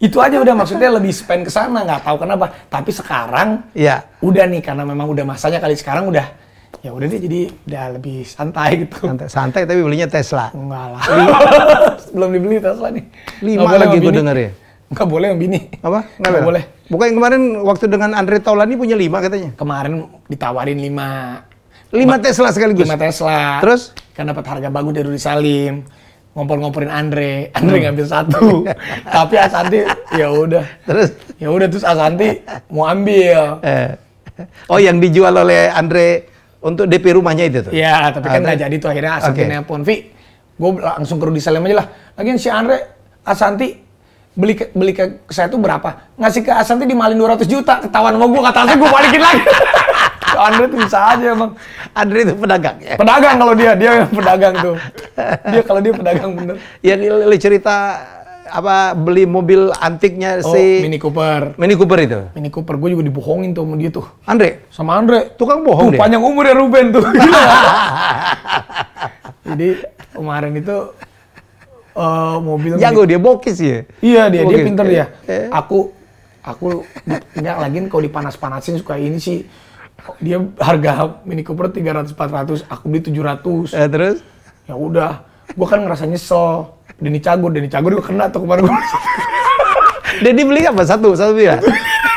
itu aja udah maksudnya lebih spend ke sana nggak tahu kenapa tapi sekarang ya udah nih karena memang udah masanya kali sekarang udah ya udah deh jadi udah lebih santai gitu santai, santai tapi belinya Tesla enggak lah belum dibeli Tesla nih lima lagi gue denger ya Nggak boleh yang bini. Apa? Nggak, boleh. boleh. Bukan yang kemarin waktu dengan Andre Taulani punya lima katanya. Kemarin ditawarin lima. Lima Tesla sekaligus? Lima Tesla. Terus? Kan dapat harga bagus dari Rudy Salim ngompor-ngomporin Andre, hmm. Andre hmm. ngambil satu, tapi Asanti ya udah, terus ya udah terus Asanti mau ambil. Eh. Oh yang dijual oleh Andre untuk DP rumahnya itu tuh? Iya, tapi kan nggak jadi tuh akhirnya Asanti okay. nelpon, Vi, gue langsung ke Rudy Salim aja lah. Lagian si Andre, Asanti beli ke, beli ke saya tuh berapa ngasih ke Asanti dimalin 200 juta ketahuan sama gua, kata gua balikin lagi Andre tuh bisa aja emang Andre itu pedagang ya pedagang kalau dia dia yang pedagang tuh dia kalau dia pedagang bener yang li cerita apa beli mobil antiknya oh, si Mini Cooper Mini Cooper itu Mini Cooper gue juga dibohongin tuh sama dia tuh Andre sama Andre tukang bohong tuh, deh. panjang umur ya Ruben tuh jadi kemarin itu uh, mobil. Jago dia bokis ya. Iya dia, bokis. dia pinter dia. Eh. Aku aku nggak lagi kalau dipanas-panasin suka ini sih dia harga Mini Cooper 300 400 aku beli 700 eh, terus ya udah gua kan ngerasa nyesel Denny Cagur Denny Cagur gua kena tuh kemarin Denny beli apa satu satu ya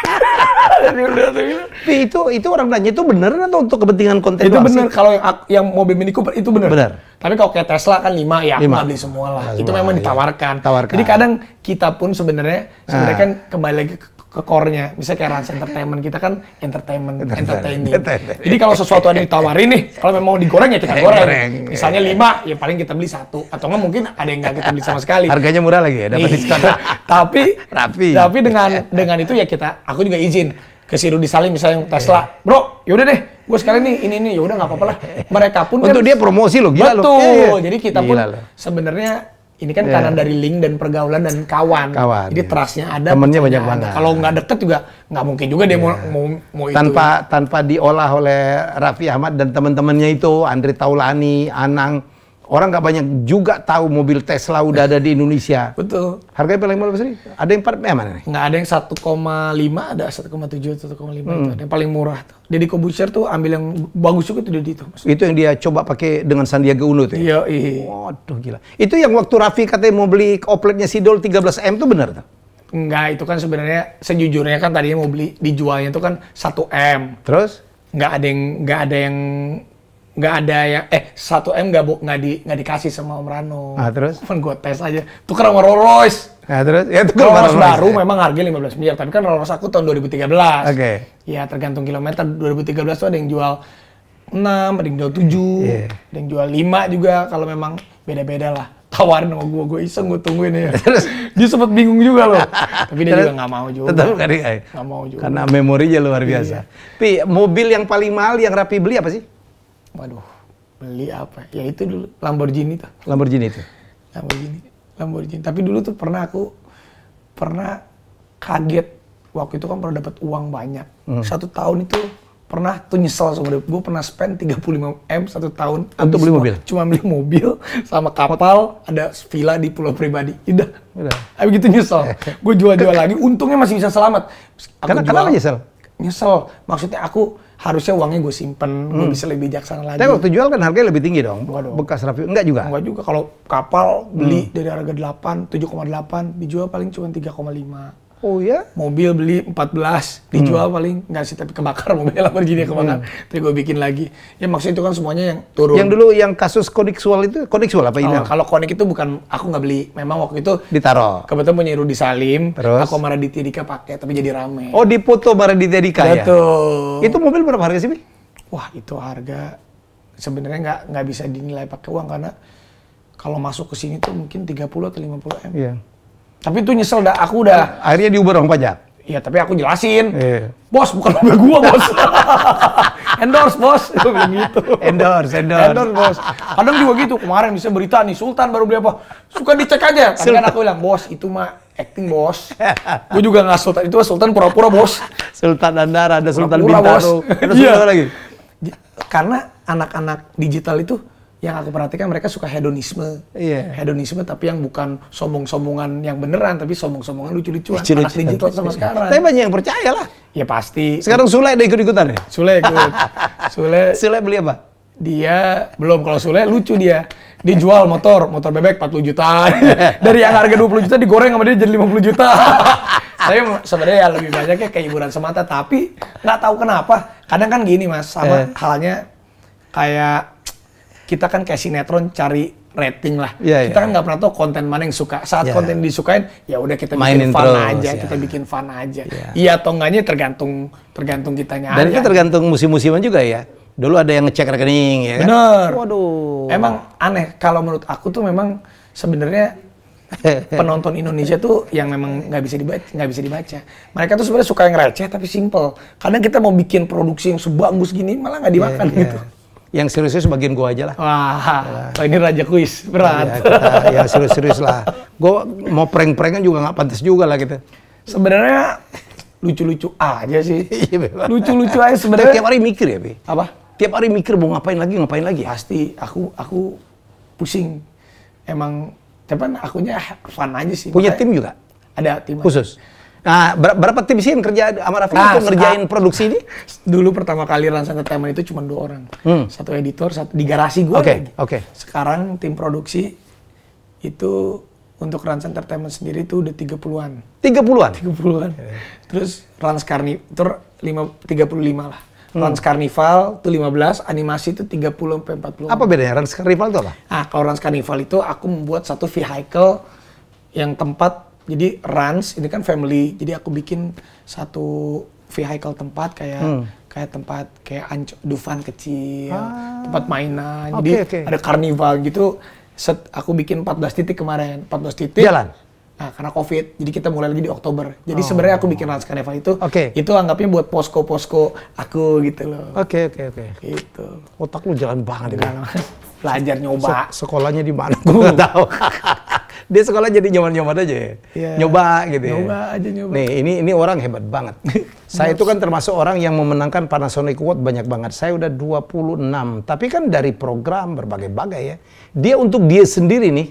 Denny udah tuh. Tapi itu itu orang nanya itu bener atau untuk kepentingan konten Itu bener kalau yang yang mobil Mini Cooper itu bener. Benar. Tapi kalau kayak Tesla kan lima ya aku beli semua lah. itu memang iya. ditawarkan. Tawarkan. Jadi kadang kita pun sebenarnya sebenarnya ah. kan kembali lagi ke ke core-nya. Bisa kayak Rans Entertainment, kita kan entertainment, entertaining. Jadi kalau sesuatu yang ditawarin nih, kalau memang mau digoreng ya kita eh, goreng. Misalnya lima, ya paling kita beli satu. Atau nggak mungkin ada yang nggak kita beli sama sekali. Harganya murah lagi ya, dapat iya. diskon. tapi, tapi dengan dengan itu ya kita, aku juga izin ke si Rudy Salim misalnya yang Tesla, yeah. bro, yaudah deh, gue sekarang nih ini ini yaudah nggak apa-apa lah. Mereka pun untuk kan, dia promosi loh, gila betul. Loh. Yeah, yeah. Jadi kita gila pun sebenarnya ini kan yeah. karena dari link dan pergaulan dan kawan. kawan Jadi yeah. trustnya ada. Temennya banyak banget. Kalau nggak deket juga nggak mungkin juga dia mau iya. mau, mau mau itu. Tanpa tanpa diolah oleh Raffi Ahmad dan teman-temannya itu Andri Taulani, Anang Orang nggak banyak juga tahu mobil Tesla udah ada di Indonesia. Betul. Harganya paling murah berapa sih? Ada yang 4M eh, mana nih? Nggak ada yang 1,5, ada 1,7, 1,5 hmm. itu. Ada yang paling murah tuh. Jadi Kobusier tuh ambil yang bagus juga tuh di itu. Maksudnya. Itu yang dia coba pakai dengan Sandiaga Uno tuh ya? Iya, iya. Waduh gila. Itu yang waktu Raffi katanya mau beli opletnya Sidol 13M tuh benar tuh? Enggak, itu kan sebenarnya sejujurnya kan tadinya mau beli dijualnya itu kan 1M. Terus? Nggak ada yang nggak ada yang nggak ada yang eh 1 m nggak bu nggak di nggak dikasih sama Om Rano. Ah terus? kan gue tes aja. Tuker sama Rolls Royce. Nah, terus ya itu Rolls Royce baru ya. memang harganya belas miliar, tapi kan Rolls Royce aku tahun dua ribu tiga belas Oke. Okay. Ya tergantung kilometer. dua ribu tiga belas tuh ada yang jual enam ada yang jual tujuh yeah. ada yang jual lima juga kalau memang beda-beda lah. Tawarin sama gue, gue iseng gue tungguin ya. Terus dia sempet bingung juga loh. Tapi dia terus, juga nggak mau juga. Tetap kan nggak mau juga. Karena memorinya luar biasa. Iya. Pi, mobil yang paling mahal yang Rapi beli apa sih? waduh beli apa ya itu dulu Lamborghini tuh Lamborghini itu Lamborghini Lamborghini tapi dulu tuh pernah aku pernah kaget waktu itu kan pernah dapat uang banyak hmm. satu tahun itu pernah tuh nyesel sama gue pernah spend 35 m satu tahun untuk beli mobil cuma beli mobil sama kapal ada villa di pulau pribadi udah udah abis gitu nyesel gue jual jual lagi untungnya masih bisa selamat aku karena jual, kenapa nyesel nyesel maksudnya aku harusnya uangnya gue simpen, hmm. gue bisa lebih bijaksana lagi. Tapi waktu jual kan harganya lebih tinggi dong, dong. bekas rapi Enggak juga? Enggak juga, kalau kapal beli hmm. dari harga 8, 7,8, dijual paling cuma 3,5. Oh ya, Mobil beli 14, dijual hmm. paling nggak sih tapi kebakar mobilnya Lamborghini kebakar. Hmm. Tapi gue bikin lagi. Ya maksudnya itu kan semuanya yang turun. Yang dulu yang kasus koneksual itu koneksual apa ini? Oh, kalau konek itu bukan aku nggak beli. Memang waktu itu ditaro. Kebetulan punya Rudi Salim, Terus? aku di Dika pakai tapi jadi rame. Oh, di foto marah Dika Betul. ya. Betul. Itu mobil berapa harga sih, Bi? Wah, itu harga sebenarnya nggak nggak bisa dinilai pakai uang karena kalau masuk ke sini tuh mungkin 30 atau 50 M. Iya. Yeah tapi itu nyesel dah, aku udah... Akhirnya diuber dong pajak? Iya, tapi aku jelasin. Yeah. Bos, bukan mobil gua, Bos. endorse, Bos. Gitu. Endorse, endorse. Endorse, Bos. Kadang juga gitu. Kemarin bisa berita nih, Sultan baru beli apa. Suka dicek aja. Tapi kan aku bilang, Bos, itu mah acting, Bos. gue juga nggak Sultan. Itu mah Sultan pura-pura, Bos. Sultan Andara, ada Sultan pura -pura, Bintaro. Ada iya. Sultan lagi. Karena anak-anak digital itu yang aku perhatikan mereka suka hedonisme. Iya. Hedonisme tapi yang bukan sombong-sombongan yang beneran, tapi sombong-sombongan lucu-lucuan. Lucu -lucu. Anak digital sama iya. sekarang. Tapi banyak yang percaya lah. Ya pasti. Sekarang Sule ada ikut-ikutan ya? Sule ikut. Sule. Sule beli apa? Dia belum kalau Sule lucu dia. Dia jual motor, motor bebek 40 juta. Dari yang harga 20 juta digoreng sama dia jadi 50 juta. Tapi sebenarnya ya lebih banyaknya kayak hiburan semata, tapi nggak tahu kenapa. Kadang kan gini mas, sama eh. halnya kayak kita kan kayak sinetron cari rating lah. Yeah, kita yeah. kan iya. nggak pernah tahu konten mana yang suka. Saat yeah. Iya. konten disukain, ya udah kita Main bikin fun aja, yeah. kita bikin fun aja. Iya. iya atau enggaknya tergantung tergantung kitanya Dan aja. Dan itu tergantung musim-musiman juga ya. Dulu ada yang ngecek rekening ya. Kan? Bener. Kan? Waduh. Emang aneh kalau menurut aku tuh memang sebenarnya penonton Indonesia tuh yang memang nggak bisa dibaca nggak bisa dibaca mereka tuh sebenarnya suka yang receh tapi simple kadang kita mau bikin produksi yang sebagus gini malah nggak dimakan yeah, yeah. gitu yang serius-serius bagian gua aja lah. Wah, ya. ini raja kuis berat. Ya, ya serius-serius lah. Gua mau prank-prankan juga nggak pantas juga lah gitu. Sebenarnya lucu-lucu aja sih. Iya, lucu-lucu aja sebenarnya. Tiap hari mikir ya, Bi. Apa? Tiap hari mikir mau ngapain lagi, ngapain lagi. Pasti aku aku pusing. Emang cuman akunya fun aja sih. Punya tim juga? Ada tim. Khusus. Aja Nah, ber berapa tim sih yang kerja sama Rafi nah, itu ngerjain produksi ini? Dulu pertama kali Rans Entertainment itu cuma dua orang. Hmm. Satu editor, satu di garasi gue. Oke, okay, oke. Okay. Sekarang tim produksi itu untuk Rans Entertainment sendiri itu udah 30-an. 30-an? 30-an. Okay. Terus Rans puluh lima lah. Hmm. Rans Carnival itu 15, animasi itu tiga 30 sampai 40. Apa bedanya Rans Carnival itu apa? ah kalau Rans Carnival itu aku membuat satu vehicle yang tempat jadi runs ini kan family. Jadi aku bikin satu vehicle tempat kayak hmm. kayak tempat kayak anco, dufan kecil, ah. tempat mainan. Okay, jadi okay. ada karnival gitu. Set, aku bikin 14 titik kemarin, 14 titik. Jalan. Nah, karena COVID, jadi kita mulai lagi di Oktober. Jadi oh. sebenarnya aku bikin Rans Carnival itu, okay. itu anggapnya buat posko-posko aku gitu loh. Oke, okay, oke, okay, oke. Okay. Gitu. Otak lu jalan banget. ya. Belajar nyoba. Se sekolahnya di mana? Gue nggak tahu dia sekolah jadi nyoba-nyoba aja ya. Yeah. Nyoba gitu ya. Nyoba aja nyoba. Nih, ini ini orang hebat banget. saya itu kan termasuk orang yang memenangkan Panasonic Award banyak banget. Saya udah 26, tapi kan dari program berbagai-bagai ya. Dia untuk dia sendiri nih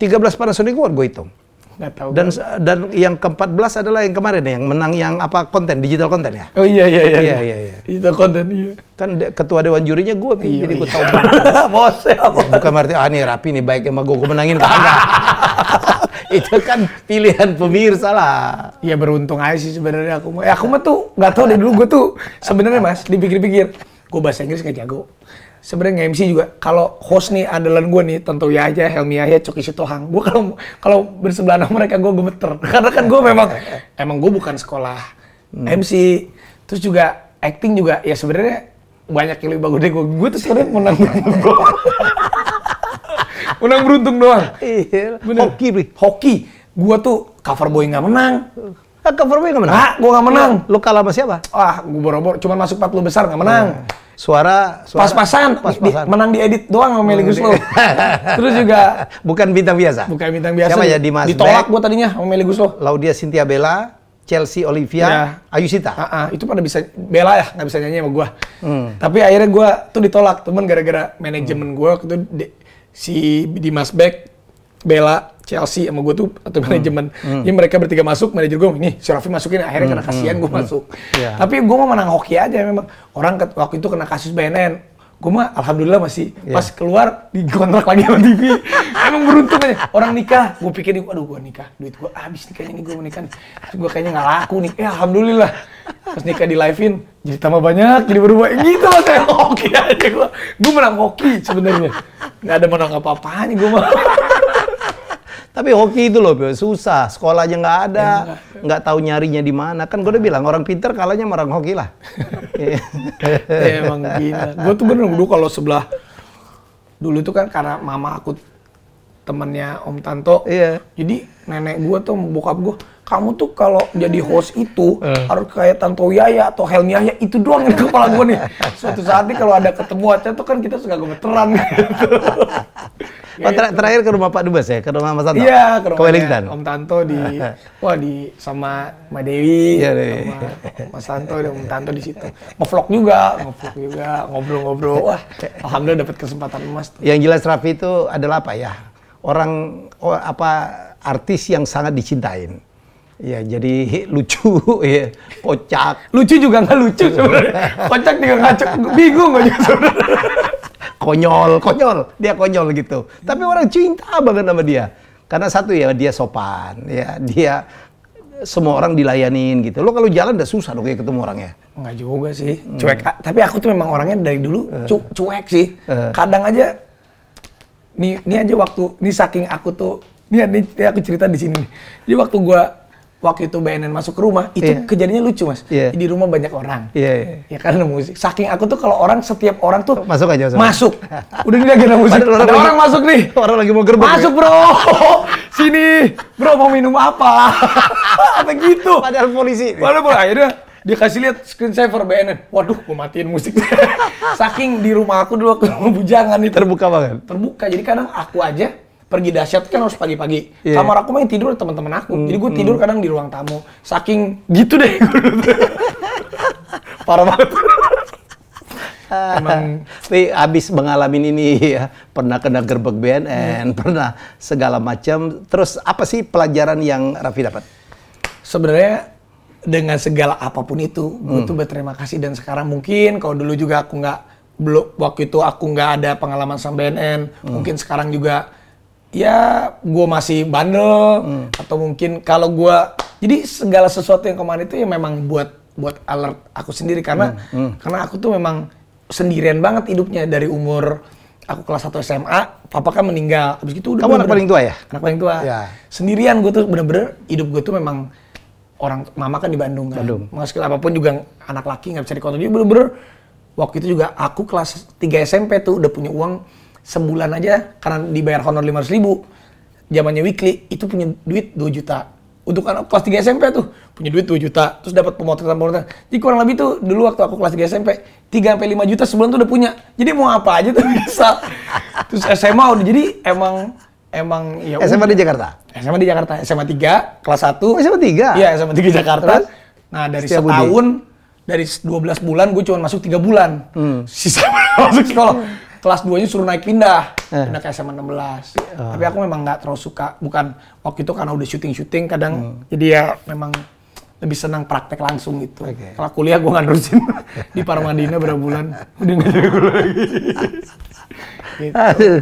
13 Panasonic Award gue hitung. Nggak tahu. Dan kan. dan yang ke-14 adalah yang kemarin yang menang yang apa konten digital konten ya? Oh iya iya iya. Iya iya iya. Digital konten iya. Kan de ketua dewan jurinya gue iya, jadi gue iya. tahu. Ya, bos ya. Bukan berarti ah nih rapi nih baik emang gue gua menangin itu kan pilihan pemirsa lah. Iya beruntung aja sih sebenarnya aku. Eh, aku mah tuh nggak tahu dari dulu gue tuh sebenarnya mas dipikir-pikir gue bahasa Inggris gak jago sebenarnya MC juga kalau host nih andalan gue nih tentu ya aja Helmi Yahya Coki Sitohang gue kalau kalau bersebelahan sama mereka gue gemeter karena kan gue memang emang gue bukan sekolah hmm. MC terus juga acting juga ya sebenarnya banyak yang lebih bagus deh gue gue tuh sebenarnya menang beruntung menang beruntung doang iya. Bener. hoki hoki gue tuh cover boy nggak menang Ah, cover boy nggak menang? Ah, gue nggak menang. Lokal kalah sama siapa? Ah, gue borobor. Cuman masuk 40 besar nggak menang. Hmm suara, suara pas-pasan, pas menang di edit doang sama Meli Guslo Terus juga bukan bintang biasa. Bukan bintang biasa. Siapa ya Dimas Ditolak gue tadinya sama Meli Guslo Laudia Cynthia Bella, Chelsea Olivia, ya. Ayusita. Uh ah, -uh, ah. itu pada bisa Bella ya nggak bisa nyanyi sama gue. Hmm. Tapi akhirnya gue tuh ditolak temen gara-gara manajemen hmm. gue itu si Dimas Beck, Bella, Chelsea sama gue tuh atau hmm. manajemen hmm. hmm. ya mereka bertiga masuk manajer gue nih si Raffi masukin akhirnya hmm. karena kasihan hmm, gue hmm. masuk yeah. tapi gue mau menang hoki aja memang orang waktu itu kena kasus BNN gue mah alhamdulillah masih yeah. pas keluar dikontrak lagi sama TV emang beruntung aja orang nikah gue pikir aduh gue nikah duit gue habis nih kayaknya gue menikah gue kayaknya nggak laku nih ya eh, alhamdulillah pas nikah di live in jadi tambah banyak jadi berubah eh, gitu lah saya hoki aja gue gue menang hoki sebenarnya nggak ada menang apa nih gue mah Tapi hoki itu loh, susah. Sekolahnya nggak ada, nggak tahu nyarinya di mana. Kan gue udah bilang orang pinter kalahnya sama orang hoki lah. Iya, emang gila. Gue tuh bener dulu kalau sebelah dulu tuh kan karena mama aku temennya Om Tanto. Iya. Jadi nenek gue tuh bokap gue kamu tuh kalau jadi host itu hmm. harus kayak Tanto Yaya atau Helmi Yaya itu doang yang kepala gue nih. Suatu saat nih kalau ada ketemu aja tuh kan kita suka gemeteran gitu. Oh, ter terakhir ke rumah Pak Dubes ya, ke rumah Mas Tanto. Iya, ke rumah Wellington. Om Tanto di wah di sama Mbak Dewi, ya, sama Mas Tanto dan Om Tanto di situ. Ngevlog juga, ngevlog juga, ngobrol-ngobrol. Wah, alhamdulillah dapat kesempatan emas tuh. Yang jelas Raffi itu adalah apa ya? Orang oh, apa artis yang sangat dicintain Ya jadi lucu, ya kocak. Lucu juga nggak lucu sebenarnya. Kocak juga ngacak, bingung aja sebenarnya. konyol, konyol, dia konyol gitu. Tapi orang cinta banget sama dia. Karena satu ya dia sopan, ya dia semua orang dilayanin gitu. Lo kalau jalan udah susah dong ya ketemu orangnya. Enggak juga sih, hmm. cuek. Hmm. Tapi aku tuh memang orangnya dari dulu eh. cu cuek sih. Hmm. Kadang aja, nih, nih aja waktu, nih saking aku tuh, nih, nih, nih aku cerita di sini. Jadi waktu gue waktu itu BNN masuk ke rumah, itu yeah. kejadiannya lucu mas. Yeah. Di rumah banyak orang. Iya. Yeah, Ya karena musik. Saking aku tuh kalau orang setiap orang tuh masuk aja sama. masuk. Udah nih lagi musik. ada orang, orang masuk nih. Orang lagi mau gerbang. Masuk bro. Sini, bro mau minum apa? apa gitu. Padahal polisi. Padahal polisi. Akhirnya dia kasih lihat screensaver BNN. Waduh, gue matiin musik. Saking di rumah aku dulu aku bujangan nih terbuka banget. Terbuka. Jadi kadang aku aja pergi dahsyat kan harus pagi-pagi. Yeah. Kamar aku main tidur teman-teman aku. Mm, Jadi gue tidur mm. kadang di ruang tamu. Saking gitu deh. Parah banget. Emang tapi habis mengalami ini ya, pernah kena gerbek BNN, hmm. Iya. pernah segala macam. Terus apa sih pelajaran yang Raffi dapat? Sebenarnya dengan segala apapun itu, gue hmm. tuh berterima kasih dan sekarang mungkin kalau dulu juga aku nggak belum waktu itu aku nggak ada pengalaman sama BNN, hmm. mungkin sekarang juga ya gue masih bandel hmm. atau mungkin kalau gue jadi segala sesuatu yang kemarin itu ya memang buat buat alert aku sendiri karena hmm. Hmm. karena aku tuh memang sendirian banget hidupnya dari umur aku kelas 1 SMA, papa kan meninggal. abis itu udah Kamu anak paling tua ya? Anak paling tua. Ya. Sendirian gue tuh bener-bener hidup gue tuh memang orang mama kan di Bandung kan. Bandung. Mau apapun juga anak laki nggak bisa dikontrol. Jadi bener-bener waktu itu juga aku kelas 3 SMP tuh udah punya uang sebulan aja karena dibayar honor ratus ribu zamannya weekly itu punya duit dua juta untuk anak kelas tiga SMP tuh punya duit dua juta terus dapat pemotretan pemotretan jadi kurang lebih tuh dulu waktu aku kelas tiga SMP tiga sampai lima juta sebulan tuh udah punya jadi mau apa aja tuh bisa terus SMA udah jadi emang emang ya SMA di Jakarta SMA di Jakarta SMA tiga kelas satu oh, SMA tiga iya SMA 3 Jakarta terus? nah dari Setiap setahun budi. dari 12 bulan gue cuma masuk tiga bulan hmm. sisa masuk sekolah kelas 2 nya suruh naik pindah eh. pindah ke SMA 16 uh. tapi aku memang nggak terlalu suka bukan waktu itu karena udah syuting syuting kadang hmm. jadi ya memang lebih senang praktek langsung gitu. Okay. Kalau kuliah gue nganurusin di Parmadina berapa bulan, udah nggak jago lagi. gitu. Oke,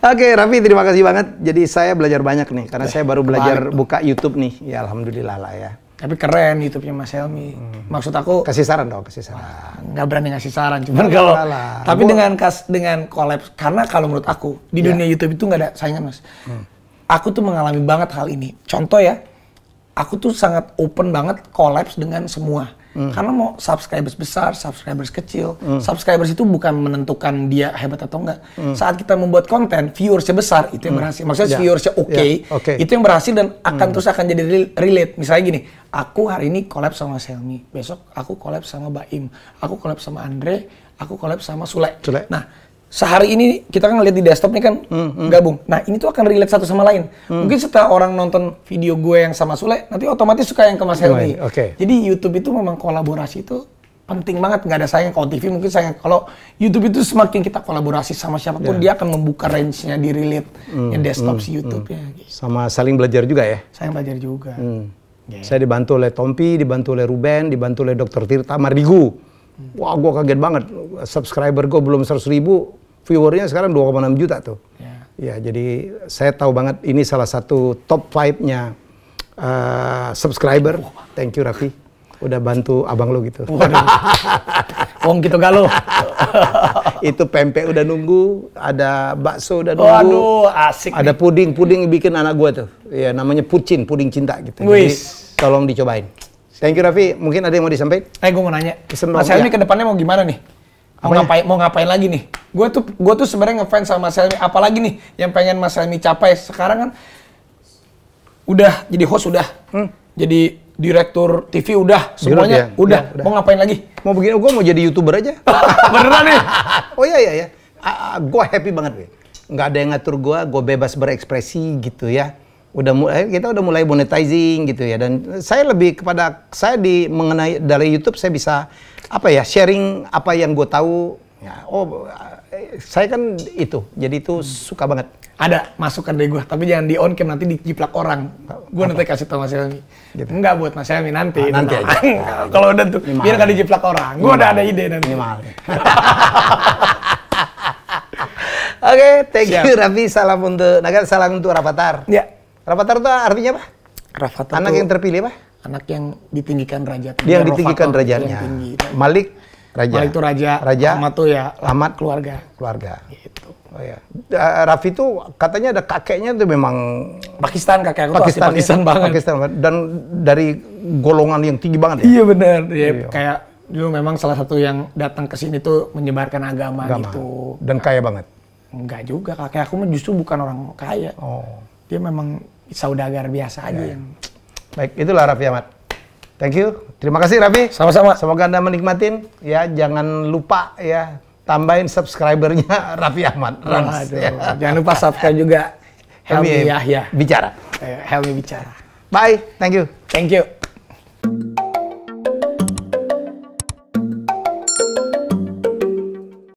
Oke, Raffi terima kasih banget. Jadi saya belajar banyak nih, karena saya baru belajar buka YouTube nih. Ya Alhamdulillah lah ya tapi keren YouTube-nya gitu Mas Helmi. Hmm. Maksud aku kasih saran dong, kasih saran. Nggak berani ngasih saran, cuman kalau tapi Gua... dengan kas dengan kolab karena kalau menurut aku di yeah. dunia YouTube itu nggak ada saingan Mas. Hmm. Aku tuh mengalami banget hal ini. Contoh ya, aku tuh sangat open banget kolaps dengan semua. Hmm. Karena mau subscribers besar, subscribers kecil, hmm. subscribers itu bukan menentukan dia hebat atau enggak. Hmm. Saat kita membuat konten, viewersnya besar itu yang hmm. berhasil. Maksudnya yeah. viewersnya ya. oke, okay, yeah. okay. itu yang berhasil dan akan hmm. terus akan jadi relate. Misalnya gini, aku hari ini collab sama Selmi, besok aku collab sama Baim, aku collab sama Andre, aku collab sama Sule. Sule. Nah sehari ini kita kan ngeliat di desktop nih kan hmm, hmm. gabung. Nah ini tuh akan relate satu sama lain. Hmm. Mungkin setelah orang nonton video gue yang sama Sule, nanti otomatis suka yang ke Mas Helmi. okay. Jadi YouTube itu memang kolaborasi itu penting banget Gak ada sayang kalau TV mungkin saya kalau YouTube itu semakin kita kolaborasi sama siapapun yeah. dia akan membuka range-nya di relate hmm, yang desktop hmm, si hmm. YouTube ya gitu. sama saling belajar juga ya saling belajar juga Hmm. yeah. saya dibantu oleh Tompi dibantu oleh Ruben dibantu oleh Dokter Tirta Mardigu hmm. wah gue kaget banget subscriber gue belum seratus ribu viewernya sekarang 2,6 juta tuh. Yeah. Ya, jadi saya tahu banget ini salah satu top 5-nya uh, eh, subscriber. Thank you Raffi, udah bantu abang lo gitu. Wong gitu galuh. itu pempek udah nunggu, ada bakso udah nunggu. Waduh, asik. Ada puding-puding bikin anak gua tuh. Ya namanya pucin, puding cinta gitu. tolong dicobain. Thank you Raffi, mungkin ada yang mau disampaikan? Eh, gue mau nanya. Mas Helmi ya? ke depannya mau gimana nih? mau ya? ngapain mau ngapain lagi nih? Gue tuh gue tuh sebenarnya ngefans sama Mas Helmi. Apalagi nih yang pengen Mas Helmi capai sekarang kan udah jadi host udah. Hmm. Jadi direktur TV udah semuanya ya? udah. Ya, udah. Mau ngapain lagi? Mau begini gue mau jadi YouTuber aja. Beneran nih. Ya? Oh iya iya ya. Iya. gue happy banget, Gak Nggak ada yang ngatur gue, gue bebas berekspresi gitu ya udah mulai eh, kita udah mulai monetizing gitu ya dan saya lebih kepada saya di mengenai dari YouTube saya bisa apa ya sharing apa yang gue tahu ya, oh saya kan itu jadi itu hmm. suka banget ada masukan dari gue tapi jangan di on cam nanti dijiplak orang gue nanti kasih tau Mas Helmi gitu. enggak buat Mas Helmi nanti ah, nanti aja ah, kalau udah tuh biar kan dijiplak orang gue udah ada ide nanti Oke, okay, thank Siap. you Raffi. Salam untuk Naga, salam untuk Rapatar. Ya. Rafathar itu artinya apa? Rafathar anak yang terpilih apa? Anak yang ditinggikan raja. Dia yang ditinggikan derajatnya. Malik raja. Malik itu raja. Raja. Ahmad tuh ya. Ahmad keluarga. Keluarga. Gitu. Oh ya. Iya. Rafi itu katanya ada kakeknya tuh memang Pakistan kakek aku Pakistan, tuh iya. Pakistan banget. Pakistan dan dari golongan yang tinggi banget ya. Iya benar. Ya, iya. kayak dulu memang salah satu yang datang ke sini tuh menyebarkan agama, agama. gitu. Dan kaya banget. Enggak juga, kakek aku justru bukan orang kaya. Oh. Dia memang saudagar biasa aja. Ya. Yang... Baik, itulah Raffi Ahmad. Thank you. Terima kasih Raffi. Sama-sama. Semoga Anda menikmatin. Ya, jangan lupa ya tambahin subscribernya Raffi Ahmad. Rans, Aduh, ya. Jangan lupa subscribe juga Helmi Yahya. Bicara. Eh, Helmi Bicara. Bye. Thank you. Thank you.